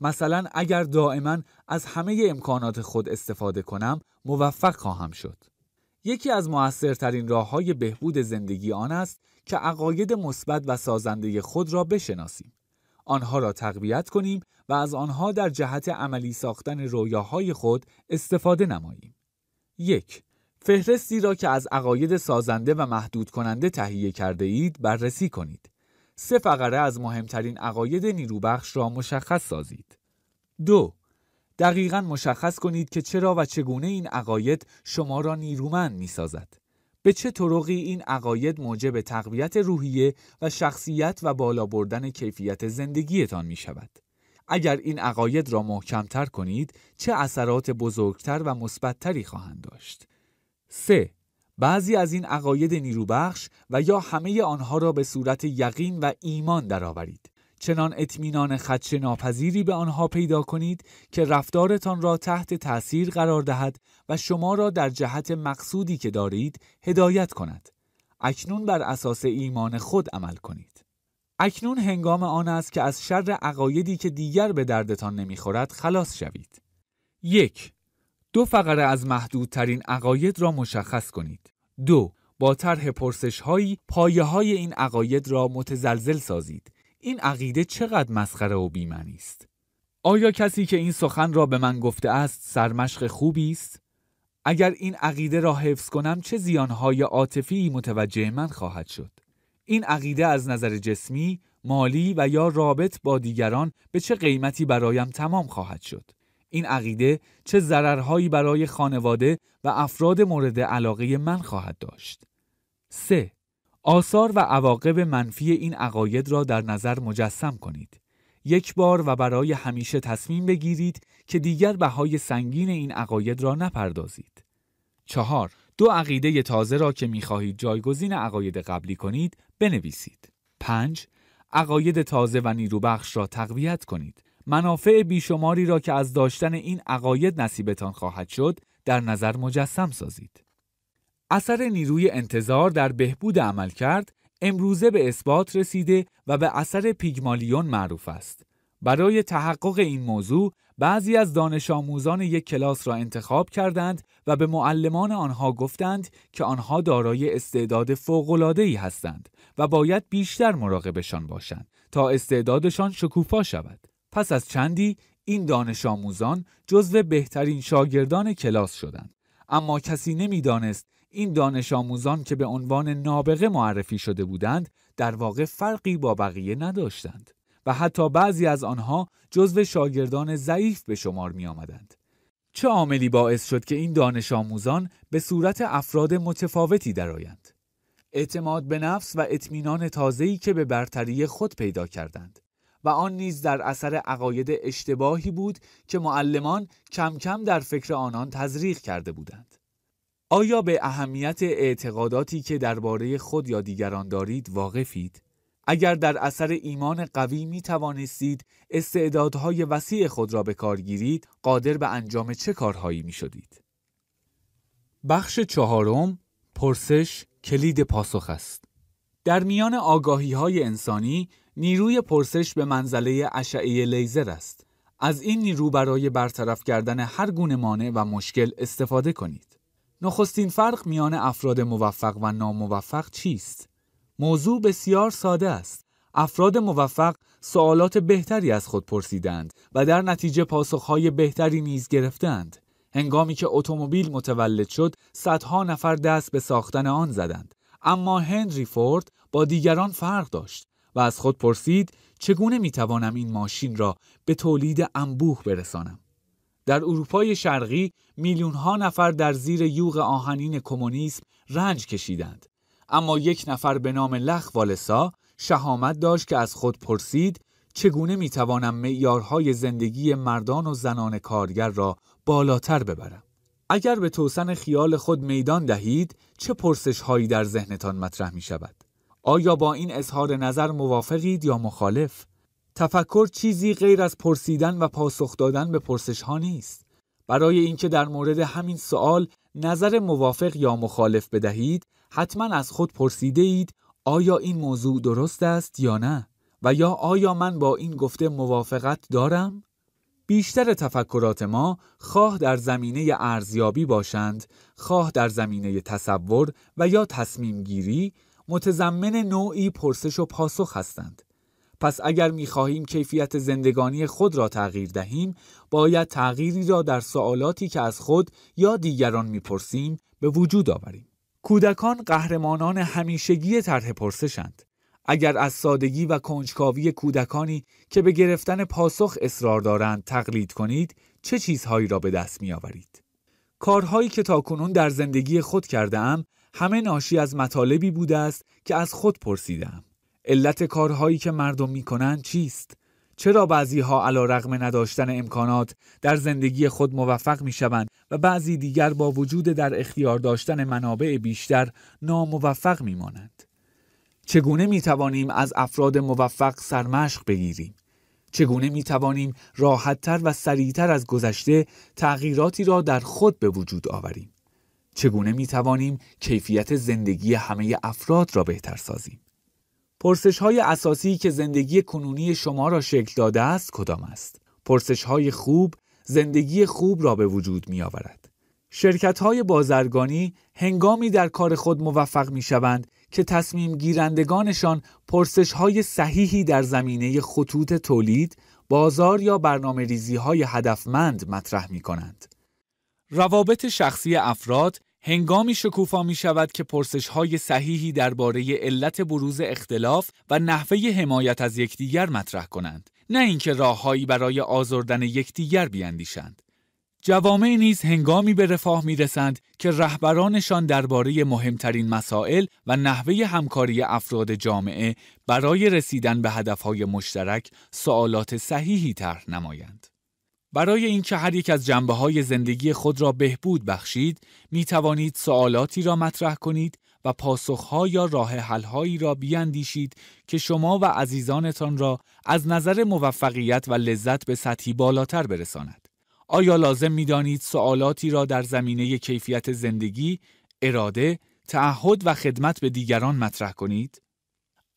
مثلا اگر دائما از همه امکانات خود استفاده کنم موفق خواهم شد. یکی از موثرترین راه های بهبود زندگی آن است که عقاید مثبت و سازنده خود را بشناسیم. آنها را تقویت کنیم و از آنها در جهت عملی ساختن رویاهای خود استفاده نماییم. یک فهرستی را که از عقاید سازنده و محدود کننده تهیه کرده اید بررسی کنید. سه فقره از مهمترین عقاید نیروبخش را مشخص سازید. دو دقیقا مشخص کنید که چرا و چگونه این عقاید شما را نیرومند می سازد. به چه طرقی این عقاید موجب تقویت روحیه و شخصیت و بالا بردن کیفیت زندگیتان می شود. اگر این عقاید را محکمتر کنید چه اثرات بزرگتر و مثبتتری خواهند داشت. 3. بعضی از این عقاید نیروبخش و یا همه آنها را به صورت یقین و ایمان درآورید. چنان اطمینان خدش ناپذیری به آنها پیدا کنید که رفتارتان را تحت تأثیر قرار دهد و شما را در جهت مقصودی که دارید هدایت کند. اکنون بر اساس ایمان خود عمل کنید. اکنون هنگام آن است که از شر عقایدی که دیگر به دردتان نمیخورد خلاص شوید. یک دو فقره از محدودترین عقاید را مشخص کنید. دو با طرح پرسش هایی پایه های این عقاید را متزلزل سازید این عقیده چقدر مسخره و بیمنی است آیا کسی که این سخن را به من گفته است سرمشق خوبی است اگر این عقیده را حفظ کنم چه زیانهای عاطفی متوجه من خواهد شد این عقیده از نظر جسمی مالی و یا رابط با دیگران به چه قیمتی برایم تمام خواهد شد این عقیده چه ضررهایی برای خانواده و افراد مورد علاقه من خواهد داشت سه آثار و عواقب منفی این عقاید را در نظر مجسم کنید. یک بار و برای همیشه تصمیم بگیرید که دیگر بهای سنگین این عقاید را نپردازید. چهار دو عقیده تازه را که میخواهید جایگزین عقاید قبلی کنید بنویسید. 5. عقاید تازه و نیروبخش را تقویت کنید. منافع بیشماری را که از داشتن این عقاید نصیبتان خواهد شد در نظر مجسم سازید. اثر نیروی انتظار در بهبود عمل کرد امروزه به اثبات رسیده و به اثر پیگمالیون معروف است. برای تحقق این موضوع بعضی از دانش آموزان یک کلاس را انتخاب کردند و به معلمان آنها گفتند که آنها دارای استعداد فوق‌العاده‌ای هستند و باید بیشتر مراقبشان باشند تا استعدادشان شکوفا شود. پس از چندی این دانش آموزان جزو بهترین شاگردان کلاس شدند. اما کسی نمیدانست این دانش آموزان که به عنوان نابغه معرفی شده بودند در واقع فرقی با بقیه نداشتند و حتی بعضی از آنها جزو شاگردان ضعیف به شمار می آمدند. چه عاملی باعث شد که این دانش آموزان به صورت افراد متفاوتی درآیند؟ اعتماد به نفس و اطمینان تازه‌ای که به برتری خود پیدا کردند و آن نیز در اثر عقاید اشتباهی بود که معلمان کم کم در فکر آنان تزریق کرده بودند. آیا به اهمیت اعتقاداتی که درباره خود یا دیگران دارید واقفید؟ اگر در اثر ایمان قوی می توانستید استعدادهای وسیع خود را به کار گیرید، قادر به انجام چه کارهایی می شدید؟ بخش چهارم پرسش کلید پاسخ است. در میان آگاهی های انسانی، نیروی پرسش به منزله اشعه لیزر است. از این نیرو برای برطرف کردن هر گونه مانع و مشکل استفاده کنید. نخستین فرق میان افراد موفق و ناموفق چیست؟ موضوع بسیار ساده است. افراد موفق سوالات بهتری از خود پرسیدند و در نتیجه پاسخهای بهتری نیز گرفتند. هنگامی که اتومبیل متولد شد، صدها نفر دست به ساختن آن زدند. اما هنری فورد با دیگران فرق داشت و از خود پرسید چگونه میتوانم این ماشین را به تولید انبوه برسانم. در اروپای شرقی میلیونها نفر در زیر یوغ آهنین کمونیسم رنج کشیدند اما یک نفر به نام لخ والسا شهامت داشت که از خود پرسید چگونه میتوانم معیارهای زندگی مردان و زنان کارگر را بالاتر ببرم اگر به توسن خیال خود میدان دهید چه پرسش هایی در ذهنتان مطرح می شود؟ آیا با این اظهار نظر موافقید یا مخالف؟ تفکر چیزی غیر از پرسیدن و پاسخ دادن به پرسش ها نیست. برای اینکه در مورد همین سوال نظر موافق یا مخالف بدهید، حتما از خود پرسیده اید آیا این موضوع درست است یا نه؟ و یا آیا من با این گفته موافقت دارم؟ بیشتر تفکرات ما خواه در زمینه ارزیابی باشند، خواه در زمینه تصور و یا تصمیم گیری متضمن نوعی پرسش و پاسخ هستند. پس اگر خواهیم کیفیت زندگانی خود را تغییر دهیم باید تغییری را در سوالاتی که از خود یا دیگران میپرسیم به وجود آوریم کودکان قهرمانان همیشگی طرح پرسشند اگر از سادگی و کنجکاوی کودکانی که به گرفتن پاسخ اصرار دارند تقلید کنید چه چیزهایی را به دست می آورید؟ کارهایی که تاکنون در زندگی خود کرده ام همه ناشی از مطالبی بوده است که از خود پرسیدم. علت کارهایی که مردم کنند چیست؟ چرا بعضی ها علا رقم نداشتن امکانات در زندگی خود موفق می شوند و بعضی دیگر با وجود در اختیار داشتن منابع بیشتر ناموفق می مانند؟ چگونه می توانیم از افراد موفق سرمشق بگیریم؟ چگونه می توانیم راحتتر و سریعتر از گذشته تغییراتی را در خود به وجود آوریم؟ چگونه می توانیم کیفیت زندگی همه افراد را بهتر سازیم؟ پرسش های اساسی که زندگی کنونی شما را شکل داده است کدام است؟ پرسش های خوب زندگی خوب را به وجود می آورد. شرکت های بازرگانی هنگامی در کار خود موفق می شوند که تصمیم گیرندگانشان پرسش های صحیحی در زمینه خطوط تولید، بازار یا برنامه ریزی های هدفمند مطرح می کنند. روابط شخصی افراد هنگامی شکوفا می شود که پرسش های صحیحی درباره علت بروز اختلاف و نحوه حمایت از یکدیگر مطرح کنند نه اینکه راههایی برای آزردن یکدیگر بیاندیشند جوامع نیز هنگامی به رفاه می رسند که رهبرانشان درباره مهمترین مسائل و نحوه همکاری افراد جامعه برای رسیدن به هدفهای مشترک سوالات صحیحی طرح نمایند. برای اینکه هر یک از جنبه های زندگی خود را بهبود بخشید، می توانید سوالاتی را مطرح کنید و پاسخها یا راه را بیاندیشید که شما و عزیزانتان را از نظر موفقیت و لذت به سطحی بالاتر برساند. آیا لازم می دانید سوالاتی را در زمینه کیفیت زندگی، اراده، تعهد و خدمت به دیگران مطرح کنید؟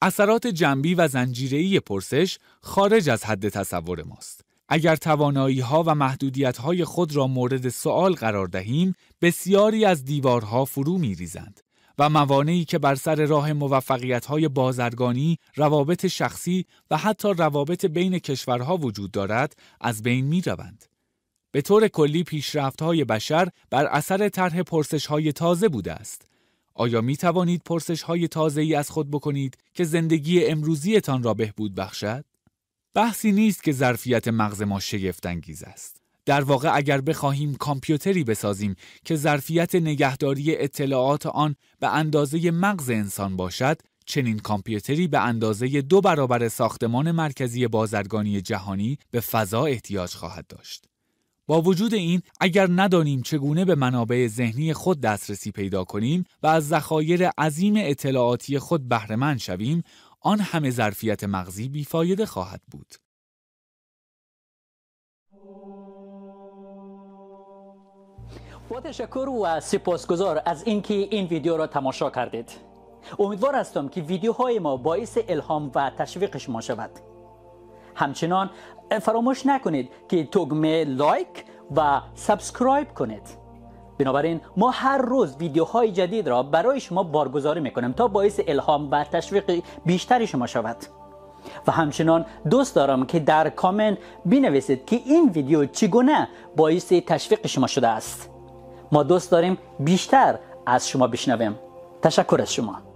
اثرات جنبی و زنجیری پرسش خارج از حد تصور ماست. اگر توانایی ها و محدودیت های خود را مورد سوال قرار دهیم، بسیاری از دیوارها فرو می ریزند و موانعی که بر سر راه موفقیت های بازرگانی، روابط شخصی و حتی روابط بین کشورها وجود دارد، از بین می روند. به طور کلی پیشرفت های بشر بر اثر طرح پرسش های تازه بوده است. آیا می توانید پرسش های تازه ای از خود بکنید که زندگی امروزیتان را بهبود بخشد؟ بحثی نیست که ظرفیت مغز ما انگیز است. در واقع اگر بخواهیم کامپیوتری بسازیم که ظرفیت نگهداری اطلاعات آن به اندازه مغز انسان باشد، چنین کامپیوتری به اندازه دو برابر ساختمان مرکزی بازرگانی جهانی به فضا احتیاج خواهد داشت. با وجود این اگر ندانیم چگونه به منابع ذهنی خود دسترسی پیدا کنیم و از ذخایر عظیم اطلاعاتی خود بهرهمند شویم آن همه ظرفیت مغزی بیفایده خواهد بود. با تشکر و سپاسگزار از اینکه این ویدیو را تماشا کردید. امیدوار هستم که ویدیوهای ما باعث الهام و تشویق شما شود. همچنان فراموش نکنید که تگمه لایک و سابسکرایب کنید. بنابراین ما هر روز ویدیوهای جدید را برای شما بارگذاری میکنیم تا باعث الهام و تشویق بیشتری شما شود و همچنان دوست دارم که در کامنت بنویسید که این ویدیو چگونه باعث تشویق شما شده است ما دوست داریم بیشتر از شما بشنویم تشکر از شما